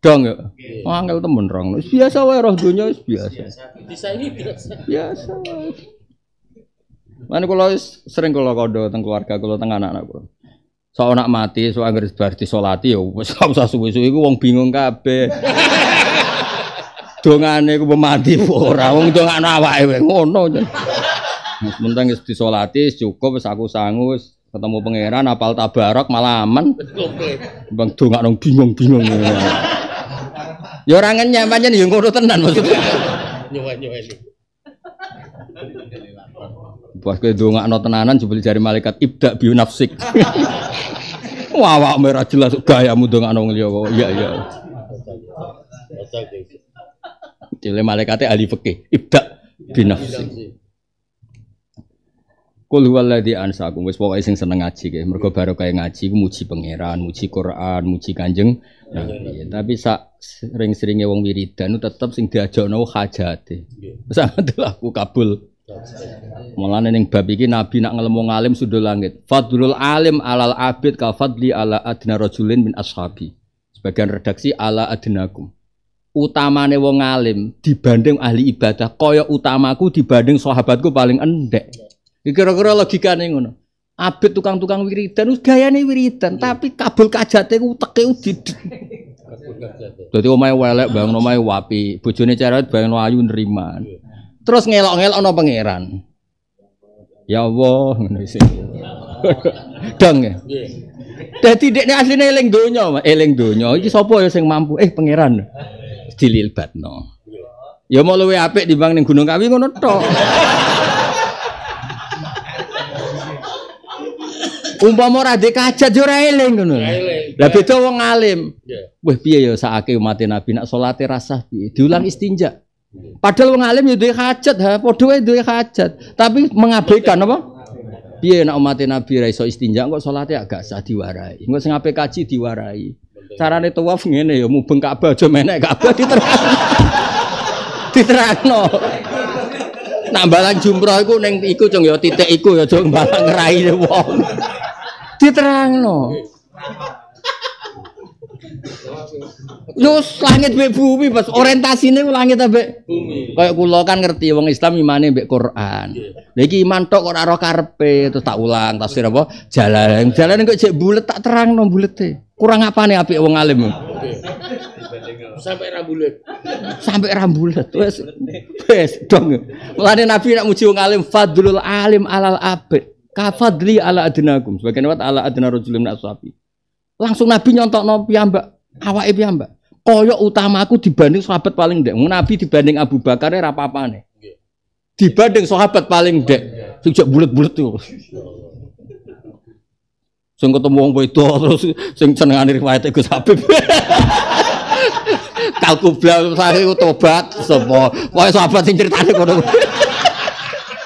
Dong ya. manggil temen orang Biasa wae roh donya biasa biasa. ini biasa. Biasa. Mana kalau sering kalau kodo tentang keluarga kalau tentang anak-anak kalau so anak mati so angger berarti disolati ya wis usah suwe-suwe iku wong bingung kabe. [laughs] dongane ku pemati [laughs] ora wong dongane awake wae ngono. Wis penting wis disolati cukup wis aku sangu ketemu pangeran apal tabarok malah aman. Bang dongane bingung-bingung. Ya ora ngenyek pancen ya ngono tenan maksudnya. Nyuwen-nyuwen. Pas kowe ndongakno tenanan jebul dari malaikat ibda bi nafsik. [laughs] Wawak merah jelas gayamu ndongakno wong liya. Iya iya. Jadi malaikatnya ahli fikih. Ibda ya, binafsi. Kul huwallazi ansakum wis pokoke sing seneng ngaji ge. Mergo ya. baru ngaji muji pangeran, muji Quran, muji Kanjeng ya, Tapi sak sering seringnya wong wiridan tetep sing diajakno hajate. [laughs] Sama aku kabul. Mulane ning babi iki Nabi nak ngelmu ngalim sudo langit. Fadlul alim alal abid ka fadli ala adna rajulin min ashabi. Sebagian redaksi ala adnakum utamane wong alim dibanding ahli ibadah kaya utamaku dibanding sahabatku paling endek kira-kira logikane ngono abet tukang-tukang wiridan wis gayane wiridan iya. tapi kabul kajate ku teke di dadi omahe welek ah. bang omahe wapi bojone cerewet bang ayu nerima iya. terus ngelok-ngelok ana pangeran ya Allah ngono sih [laughs] dong ya iya. dadi dekne asline eling donya eling eh, donya iki sapa ya sing mampu eh pangeran dililbatno. Ya mau luwe apik dibanding ning Gunung Kawi ngono tok. Umpama ora ndek kajat yo ora eling ngono. Lah ya. beda wong alim. Ya. Wah piye ya sakake umat Nabi nak salate rasah piye? Diulang istinja. Padahal wong alim yo duwe hajat ha, padha wae duwe hajat, tapi mengabaikan apa? Piye nak umat Nabi ra iso istinja kok salate agak sah diwarai. Engko sing ape kaji diwarai. carane tawaf ngene ya mubeng Ka'bah aja menek Ka'bah diterang. [laughs] diterangno. Nak balang jumroh iku ning iku cung ya titik iku ya cung balang ngerai wong. diterangno. Lu langit be bumi pas orientasinya ku langit be bumi. Kayak pulau kan ngerti wong Islam imane be Quran. Iya. lagi mantok iman tok ora roh terus tak ulang tafsir apa? Jalan. Jalan kok cek bulat tak bulat bulete. Kurang apa nih api wong alim. sampai rambulet sampai rambulet wes wes dong mulane nabi nak muji wong alim fadlul alim alal abe kafadli ala adinakum sebagian wat ala adina rojul min ashabi Langsung Nabi nyontok no piyambak, awake piyambak. utama utamaku dibanding sahabat paling dek Nabi dibanding Abu Bakar ya apa nih? Dibanding sahabat paling dek, sejak bulat-bulat tuh. Sing ketemu wong itu, terus sing senengane riwayat Gus Habib. [laughs] Kalku blas saya tobat sapa. wae sahabat sing critane kono.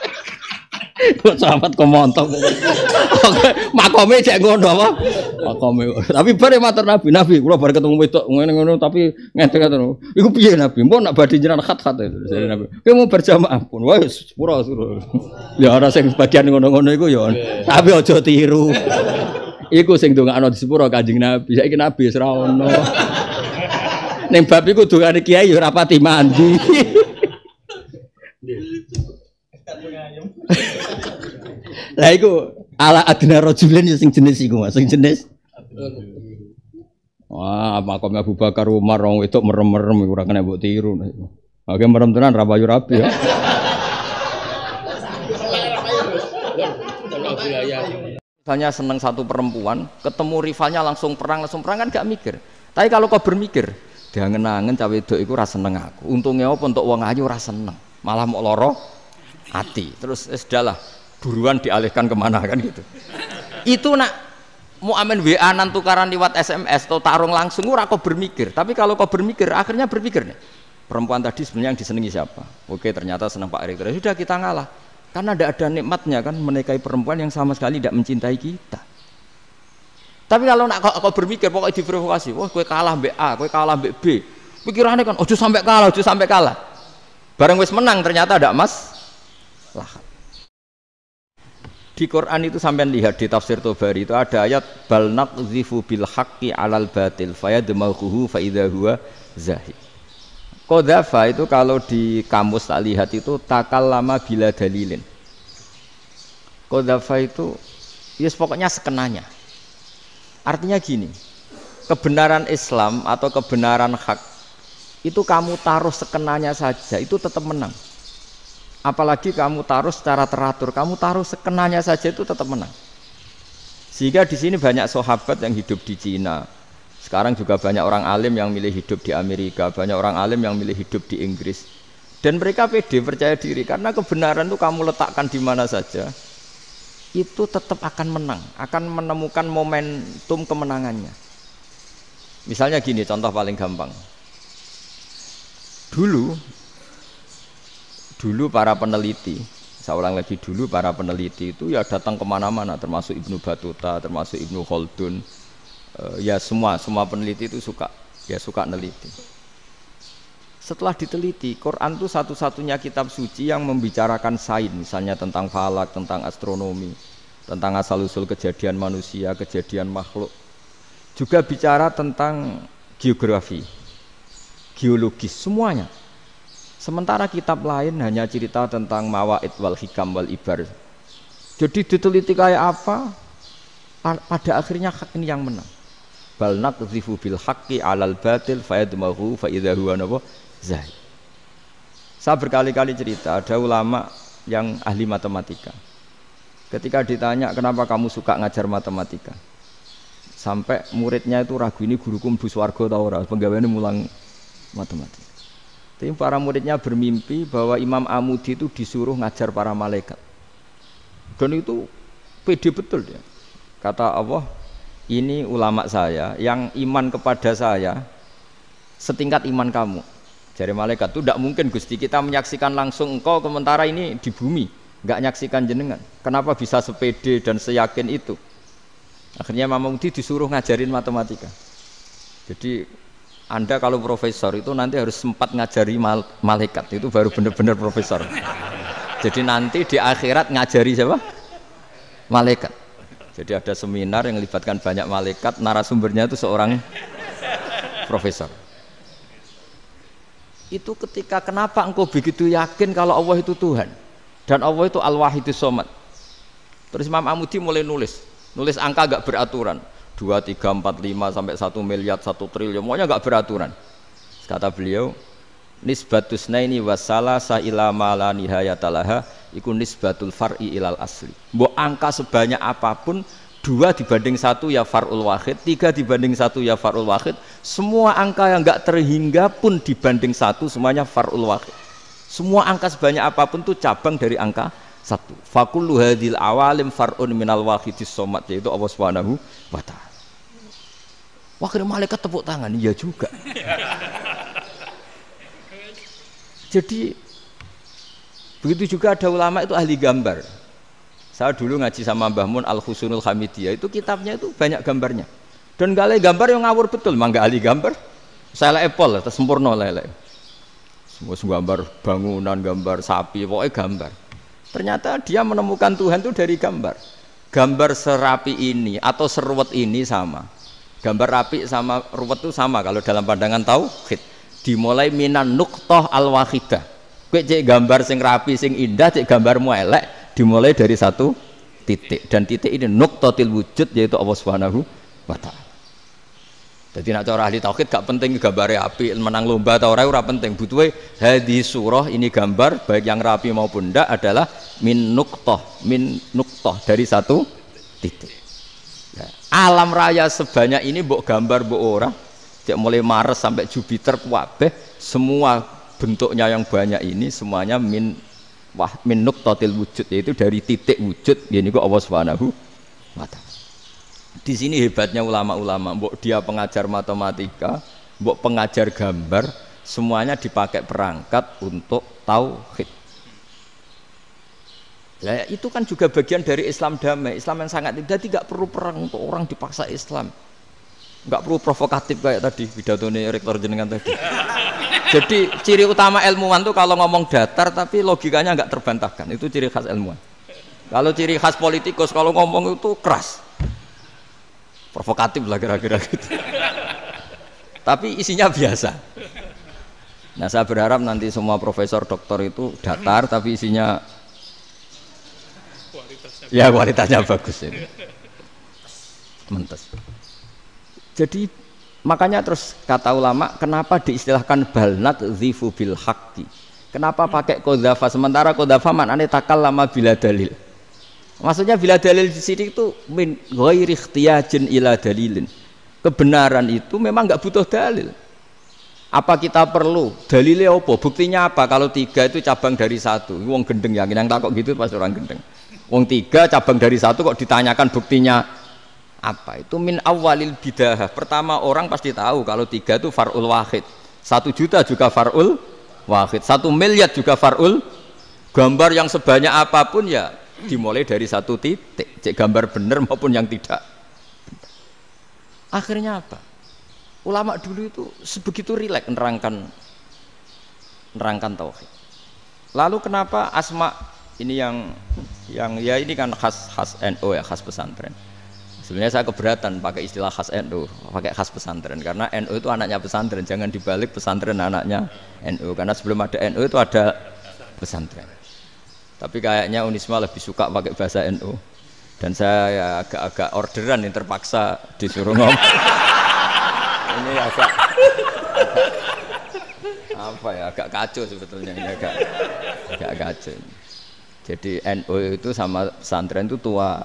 [laughs] Kok sahabat kok montok. [laughs] makome cek ngono apa? Makome. Tapi bare matur Nabi, Nabi kula bare ketemu wedok ngene-ngene tapi ngeten-ngeten. Iku piye Nabi? Mbok nak badhe jenengan khat-khat itu dari iya. Nabi. Kowe mau berjamaah pun wae pura suruh. Ya ora sing bagian ngono-ngono iku ya. Tapi aja tiru. Iku sing dongakno di sepuro Kanjeng Nabi. Saiki Nabi wis ra ono. Ning bab iku dongane kiai ya ora pati mandi. Lah iku Ala adina rojulin ya sing jenis iku Mas, sing jenis. Wah, makamnya Abu Bakar Umar orang itu merem-merem ora kena mbok tiru. Oke merem tenan ra payu rapi ya. Misalnya seneng satu perempuan, ketemu rivalnya langsung perang, langsung perang kan gak mikir. Tapi kalau kau bermikir, dia ngenangin cawe itu itu rasa seneng aku. Untungnya apa untuk uang ayu rasa seneng, malah mau loro hati. Terus eh, sudah lah, buruan dialihkan kemana kan gitu itu nak mau amin WA nan tukaran lewat SMS atau tarung langsung ora kok bermikir tapi kalau kau bermikir akhirnya berpikir nih perempuan tadi sebenarnya yang disenangi siapa oke ternyata senang Pak Erick sudah kita ngalah karena tidak ada nikmatnya kan menikahi perempuan yang sama sekali tidak mencintai kita tapi kalau nak kau, berpikir pokoknya diprovokasi wah kue kalah B A kue kalah B B pikirannya kan ojo sampai kalah ojo sampai kalah bareng wes menang ternyata ada mas lah di Quran itu sampai lihat di tafsir Tobari itu ada ayat bal naqzifu bil haqqi alal batil fayadmaghuhu fa idza huwa zahid. Kodafa itu kalau di kamus tak lihat itu lama bila dalilin. Kodafa itu ya yes, pokoknya sekenanya. Artinya gini, kebenaran Islam atau kebenaran hak itu kamu taruh sekenanya saja itu tetap menang. Apalagi kamu taruh secara teratur, kamu taruh sekenanya saja itu tetap menang. Sehingga di sini banyak sahabat yang hidup di Cina. Sekarang juga banyak orang alim yang milih hidup di Amerika, banyak orang alim yang milih hidup di Inggris. Dan mereka pede percaya diri karena kebenaran itu kamu letakkan di mana saja itu tetap akan menang, akan menemukan momentum kemenangannya. Misalnya gini, contoh paling gampang. Dulu dulu para peneliti saya ulang lagi dulu para peneliti itu ya datang kemana-mana termasuk Ibnu Batuta termasuk Ibnu Khaldun eh, ya semua semua peneliti itu suka ya suka neliti setelah diteliti Quran itu satu-satunya kitab suci yang membicarakan sains misalnya tentang falak tentang astronomi tentang asal-usul kejadian manusia kejadian makhluk juga bicara tentang geografi geologis semuanya Sementara kitab lain hanya cerita tentang mawaid wal hikam wal ibar. Jadi diteliti kayak apa, pada akhirnya hak ini yang menang. Bal nakzifu bil haqqi alal batil fayadmahu fa idza huwa zahid. Saya berkali-kali cerita ada ulama yang ahli matematika. Ketika ditanya kenapa kamu suka ngajar matematika, sampai muridnya itu ragu ini guru mbus warga tau ora, penggaweane mulang matematika. Tapi para muridnya bermimpi bahwa Imam Amudi itu disuruh ngajar para malaikat. Dan itu pede betul dia. Kata Allah, ini ulama saya yang iman kepada saya setingkat iman kamu. jari malaikat itu tidak mungkin Gusti kita menyaksikan langsung engkau sementara ini di bumi, enggak nyaksikan jenengan. Kenapa bisa sepede dan seyakin itu? Akhirnya Imam Amudi disuruh ngajarin matematika. Jadi anda kalau profesor itu nanti harus sempat ngajari mal malaikat itu baru benar-benar profesor. Jadi nanti di akhirat ngajari siapa? Malaikat. Jadi ada seminar yang melibatkan banyak malaikat, narasumbernya itu seorang profesor. Itu ketika kenapa engkau begitu yakin kalau Allah itu Tuhan dan Allah itu al itu Somad. Terus Imam Amudi mulai nulis, nulis angka agak beraturan dua tiga empat lima sampai satu miliar satu triliun semuanya nggak beraturan kata beliau nisbatus naini wasala saila mala nihayatalaha iku nisbatul far'i ilal asli mbok angka sebanyak apapun dua dibanding satu ya farul wahid tiga dibanding satu ya farul wahid semua angka yang nggak terhingga pun dibanding satu semuanya farul wahid semua angka sebanyak apapun tuh cabang dari angka satu Fakul hadil awalim farun minal wahidis somat yaitu Allah subhanahu wa ta'ala Wakil malaikat tepuk tangan, iya juga. Jadi begitu juga ada ulama itu ahli gambar. Saya dulu ngaji sama Mbah Mun Al Husunul Hamidiyah itu kitabnya itu banyak gambarnya. Dan gak gambar yang ngawur betul, mangga ahli gambar. Saya epol, terus sempurna lele. Semua gambar bangunan, gambar sapi, pokoknya gambar. Ternyata dia menemukan Tuhan itu dari gambar. Gambar serapi ini atau seruat ini sama Gambar rapi sama ruwet itu sama kalau dalam pandangan tauhid. Dimulai minan nuktoh al wahidah. Kue cek gambar sing rapi sing indah cek gambar elek dimulai dari satu titik dan titik ini nuktotil wujud yaitu Allah Subhanahu wa taala. Jadi nak cara ahli tauhid gak penting gambar api menang lomba atau orang ora penting butuhe hadis surah ini gambar baik yang rapi maupun ndak adalah min nuktoh min nuktoh dari satu titik alam raya sebanyak ini buk gambar mbok orang tidak mulai Maret sampai Jupiter kuabe semua bentuknya yang banyak ini semuanya min wah min total wujud yaitu dari titik wujud ini kok Allah Subhanahu mata di sini hebatnya ulama-ulama buk dia pengajar matematika buk pengajar gambar semuanya dipakai perangkat untuk tauhid Nah, itu kan juga bagian dari Islam damai, Islam yang sangat tidak tidak perlu perang untuk orang dipaksa Islam. Enggak perlu provokatif kayak tadi pidato nih rektor jenengan tadi. Jadi ciri utama ilmuwan tuh kalau ngomong datar tapi logikanya nggak terbantahkan. Itu ciri khas ilmuwan. Kalau ciri khas politikus kalau ngomong itu keras. Provokatif lah kira-kira gitu. tapi isinya biasa. Nah, saya berharap nanti semua profesor doktor itu datar tapi isinya ya kualitasnya bagus ini mentes jadi makanya terus kata ulama kenapa diistilahkan balnat zifu bil haqqi kenapa pakai kodafa sementara kodafa maknanya takal lama bila dalil maksudnya bila dalil di sini itu min ghairi ila dalilin kebenaran itu memang nggak butuh dalil apa kita perlu dalilnya apa buktinya apa kalau tiga itu cabang dari satu wong gendeng yakin yang takut gitu pas orang gendeng Wong tiga cabang dari satu kok ditanyakan buktinya apa? Itu min awalil bidah. Pertama orang pasti tahu kalau tiga itu farul wahid. Satu juta juga farul wahid. Satu miliar juga farul. Gambar yang sebanyak apapun ya dimulai dari satu titik. Cek gambar bener maupun yang tidak. Akhirnya apa? Ulama dulu itu sebegitu rileks nerangkan nerangkan tauhid. Lalu kenapa asma ini yang yang ya ini kan khas khas NU ya khas pesantren sebenarnya saya keberatan pakai istilah khas NU pakai khas pesantren karena NU itu anaknya pesantren jangan dibalik pesantren anaknya NU karena sebelum ada NU itu ada pesantren tapi kayaknya Unisma lebih suka pakai bahasa NU dan saya ya agak-agak orderan yang terpaksa disuruh ngomong [laughs] ini agak, apa ya agak kacau sebetulnya ini agak agak kacau jadi NU itu sama pesantren itu tua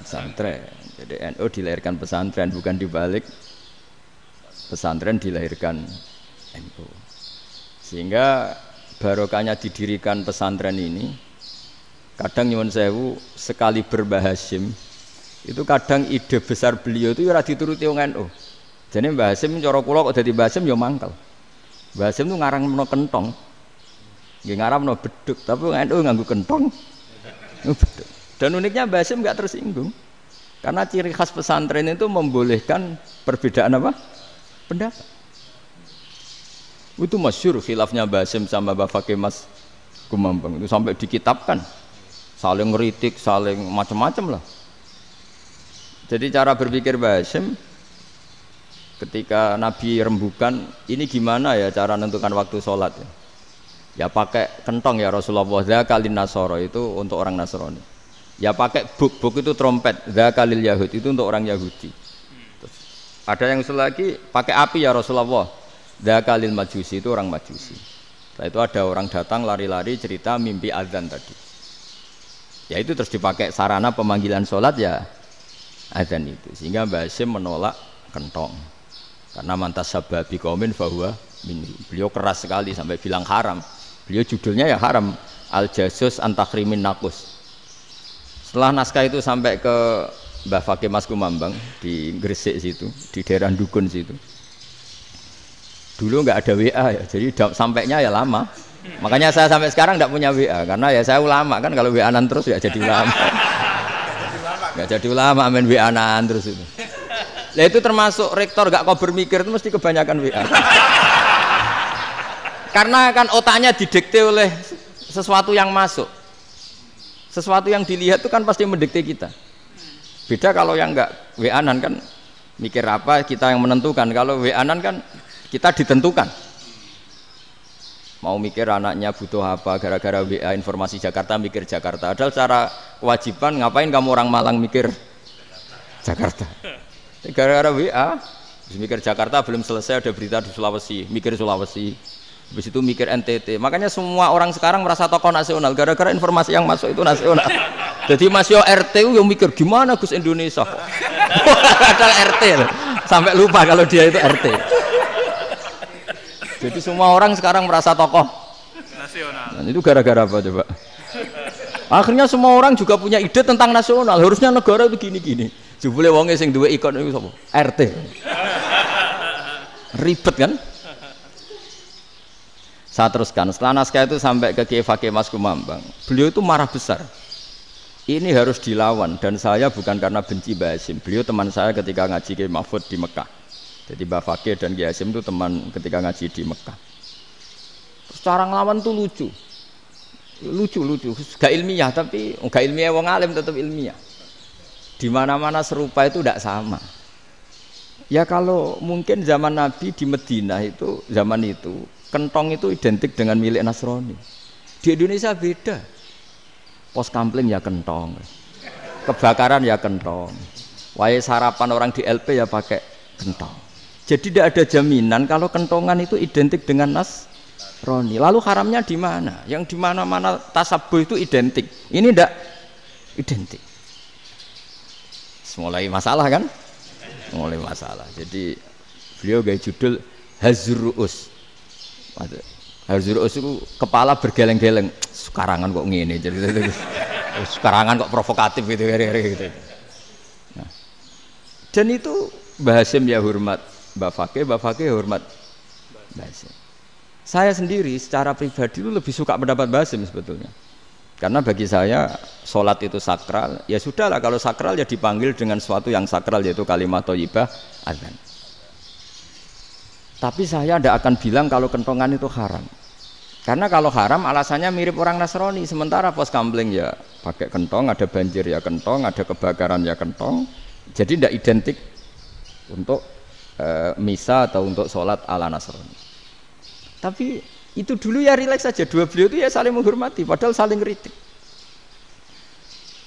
pesantren. Jadi NU dilahirkan pesantren bukan dibalik pesantren dilahirkan NU. Sehingga barokahnya didirikan pesantren ini kadang nyuwun sewu sekali berbahasim itu kadang ide besar beliau itu ya ora dituruti wong NU. Jadi Mbah Hasim cara kula kok dadi Mbah Hasim ya mangkel. Mbah Hasim tuh ngarang menawa kentong. Nggih ya, ngaramno beduk, tapi nggak NU nganggo kentong. Beduk. Dan uniknya Basim Hasim nggak tersinggung. Karena ciri khas pesantren itu membolehkan perbedaan apa? Pendapat. Itu masyur khilafnya Basim sama Bapak Kemas Gumambang Itu sampai dikitabkan. Saling ngeritik, saling macam-macam lah. Jadi cara berpikir Basim, ketika Nabi rembukan, ini gimana ya cara menentukan waktu sholat ya? Ya pakai kentong ya Rasulullah. Zakalin Nasoro itu untuk orang Nasrani. Ya pakai buk-buk itu trompet. Zakalil Yahudi itu untuk orang Yahudi. Terus, ada yang selagi pakai api ya Rasulullah. Zakalil Majusi itu orang Majusi. Setelah itu ada orang datang lari-lari cerita mimpi azan tadi. Ya itu terus dipakai sarana pemanggilan sholat ya azan itu. Sehingga Mbak Hashim menolak kentong. Karena mantas sababi komen bahwa Beliau keras sekali sampai bilang haram beliau judulnya ya haram al jasus antakrimin nakus setelah naskah itu sampai ke Mbah Fakih Mas Kumambang di Gresik situ di daerah Dukun situ dulu nggak ada WA ya jadi sampainya ya lama makanya saya sampai sekarang nggak punya WA karena ya saya ulama kan kalau WA nan terus ya jadi ulama nggak jadi ulama main WA nan terus itu Nah itu termasuk rektor nggak kau bermikir itu mesti kebanyakan WA karena kan otaknya didikte oleh sesuatu yang masuk sesuatu yang dilihat itu kan pasti mendikte kita beda kalau yang enggak wa kan mikir apa kita yang menentukan kalau wa kan kita ditentukan mau mikir anaknya butuh apa gara-gara WA informasi Jakarta mikir Jakarta padahal cara kewajiban ngapain kamu orang Malang mikir Jakarta gara-gara WA mikir Jakarta belum selesai ada berita di Sulawesi mikir Sulawesi habis itu mikir NTT makanya semua orang sekarang merasa tokoh nasional gara-gara informasi yang masuk itu nasional [laughs] jadi masih RT yang mikir gimana Gus Indonesia kok [laughs] padahal RT loh. sampai lupa kalau dia itu RT jadi semua orang sekarang merasa tokoh nasional Dan itu gara-gara apa coba akhirnya semua orang juga punya ide tentang nasional harusnya negara itu gini-gini jebule wonge sing dua ikon itu sapa RT [laughs] ribet kan saya teruskan. Setelah naskah itu sampai ke Kiai Fakih Mas Kumambang, beliau itu marah besar. Ini harus dilawan dan saya bukan karena benci Mbak Hasim. Beliau teman saya ketika ngaji ke Mahfud di Mekah. Jadi Mbak Fakir dan Kiai Hasim itu teman ketika ngaji di Mekah. Secara ngelawan tuh lucu. Lucu lucu, gak ilmiah tapi gak ilmiah wong alim tetap ilmiah. Di mana-mana serupa itu tidak sama. Ya kalau mungkin zaman Nabi di Medina itu zaman itu kentong itu identik dengan milik Nasrani. Di Indonesia beda. Pos kampling ya kentong. Kebakaran ya kentong. Wae sarapan orang di LP ya pakai kentong. Jadi tidak ada jaminan kalau kentongan itu identik dengan Nasrani. Lalu haramnya di mana? Yang di mana-mana tasabu itu identik. Ini tidak identik. Mulai masalah kan? Mulai masalah. Jadi beliau gaya judul Hazruus Harzul Us kepala bergeleng-geleng. Sekarangan kok ngene jadi gitu, gitu. oh, Sekarangan kok provokatif gitu gitu. Nah. Dan itu bahasim ya hormat, Mbak Fakih, Mbak Fakih hormat Mbah Saya sendiri secara pribadi itu lebih suka mendapat bahasim sebetulnya. Karena bagi saya sholat itu sakral, ya sudahlah kalau sakral ya dipanggil dengan suatu yang sakral yaitu kalimat toyibah azan. Tapi saya tidak akan bilang kalau kentongan itu haram. Karena kalau haram alasannya mirip orang Nasrani. Sementara pos kambling ya pakai kentong, ada banjir ya kentong, ada kebakaran ya kentong. Jadi tidak identik untuk e, misa atau untuk sholat ala Nasrani. Tapi itu dulu ya rileks saja. Dua beliau itu ya saling menghormati, padahal saling kritik.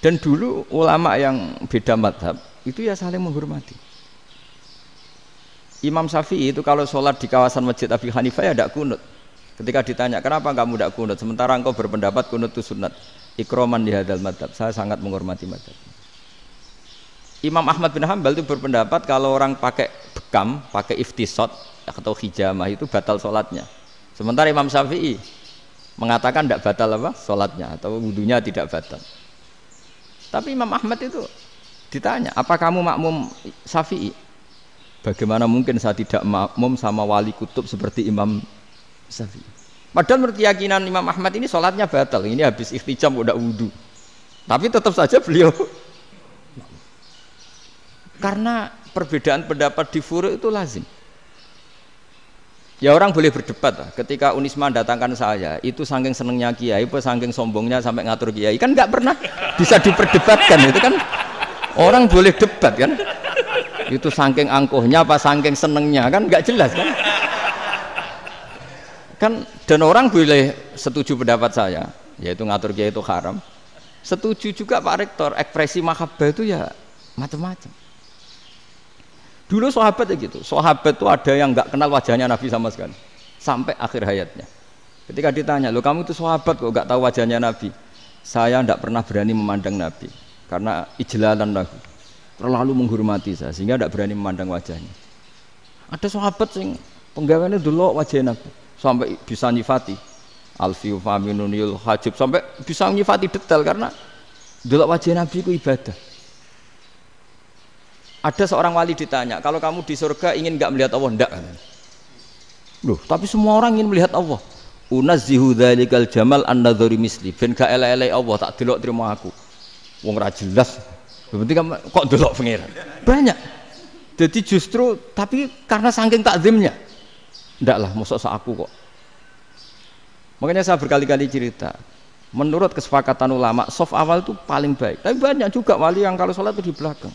Dan dulu ulama yang beda madhab itu ya saling menghormati. Imam Syafi'i itu kalau sholat di kawasan masjid Abi Hanifah ya tidak kunut. Ketika ditanya kenapa kamu tidak kunut, sementara engkau berpendapat kunut itu sunat. Ikroman di hadal madhab. Saya sangat menghormati madhab. Imam Ahmad bin Hambal itu berpendapat kalau orang pakai bekam, pakai iftisot atau hijamah itu batal sholatnya. Sementara Imam Syafi'i mengatakan tidak batal apa sholatnya atau wudhunya tidak batal. Tapi Imam Ahmad itu ditanya, apa kamu makmum Syafi'i? Bagaimana mungkin saya tidak makmum sama wali kutub seperti Imam Syafi'i? Padahal menurut keyakinan Imam Ahmad ini sholatnya batal. Ini habis ikhtijam udah wudhu. Tapi tetap saja beliau karena perbedaan pendapat di furu itu lazim. Ya orang boleh berdebat Ketika Unisma datangkan saya, itu saking senengnya Kiai, apa saking sombongnya sampai ngatur Kiai kan nggak pernah bisa diperdebatkan itu kan. Orang boleh debat kan itu saking angkuhnya apa saking senengnya kan nggak jelas kan kan dan orang boleh setuju pendapat saya yaitu ngatur kiai itu haram setuju juga Pak Rektor ekspresi mahabbah itu ya macam-macam dulu sahabat ya gitu sahabat itu ada yang nggak kenal wajahnya Nabi sama sekali sampai akhir hayatnya ketika ditanya lo kamu itu sahabat kok nggak tahu wajahnya Nabi saya tidak pernah berani memandang Nabi karena ijlalan lagu terlalu menghormati saya sehingga tidak berani memandang wajahnya. Ada sahabat sing penggawaannya dulu wajah Nabi sampai bisa nyifati alfiu faminun yul hajib sampai bisa nyifati detail karena dulu wajah Nabi itu ibadah. Ada seorang wali ditanya, kalau kamu di surga ingin nggak melihat Allah? Enggak. Loh, tapi semua orang ingin melihat Allah. Unazihu dzalikal jamal an nadzuri misli. Ben gak elek-elek Allah tak delok terima aku. Wong ra jelas. Berarti kamu kok delok pangeran? Banyak. Jadi justru tapi karena saking takzimnya. Ndaklah lah, mosok aku kok. Makanya saya berkali-kali cerita, menurut kesepakatan ulama, soft awal itu paling baik. Tapi banyak juga wali yang kalau sholat itu di belakang.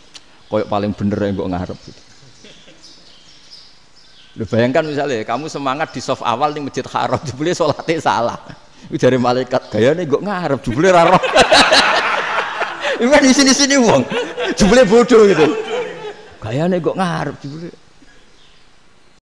Koyok paling bener yang gue ngarep. Gitu. Lu bayangkan misalnya kamu semangat di soft awal di masjid haram, jebule sholatnya salah. dari malaikat gaya nih gue ngarep, jebule raro. [laughs] Ibu kan di sini sini uang, jebule bodoh gitu. Kayaknya kok ngarep jebule.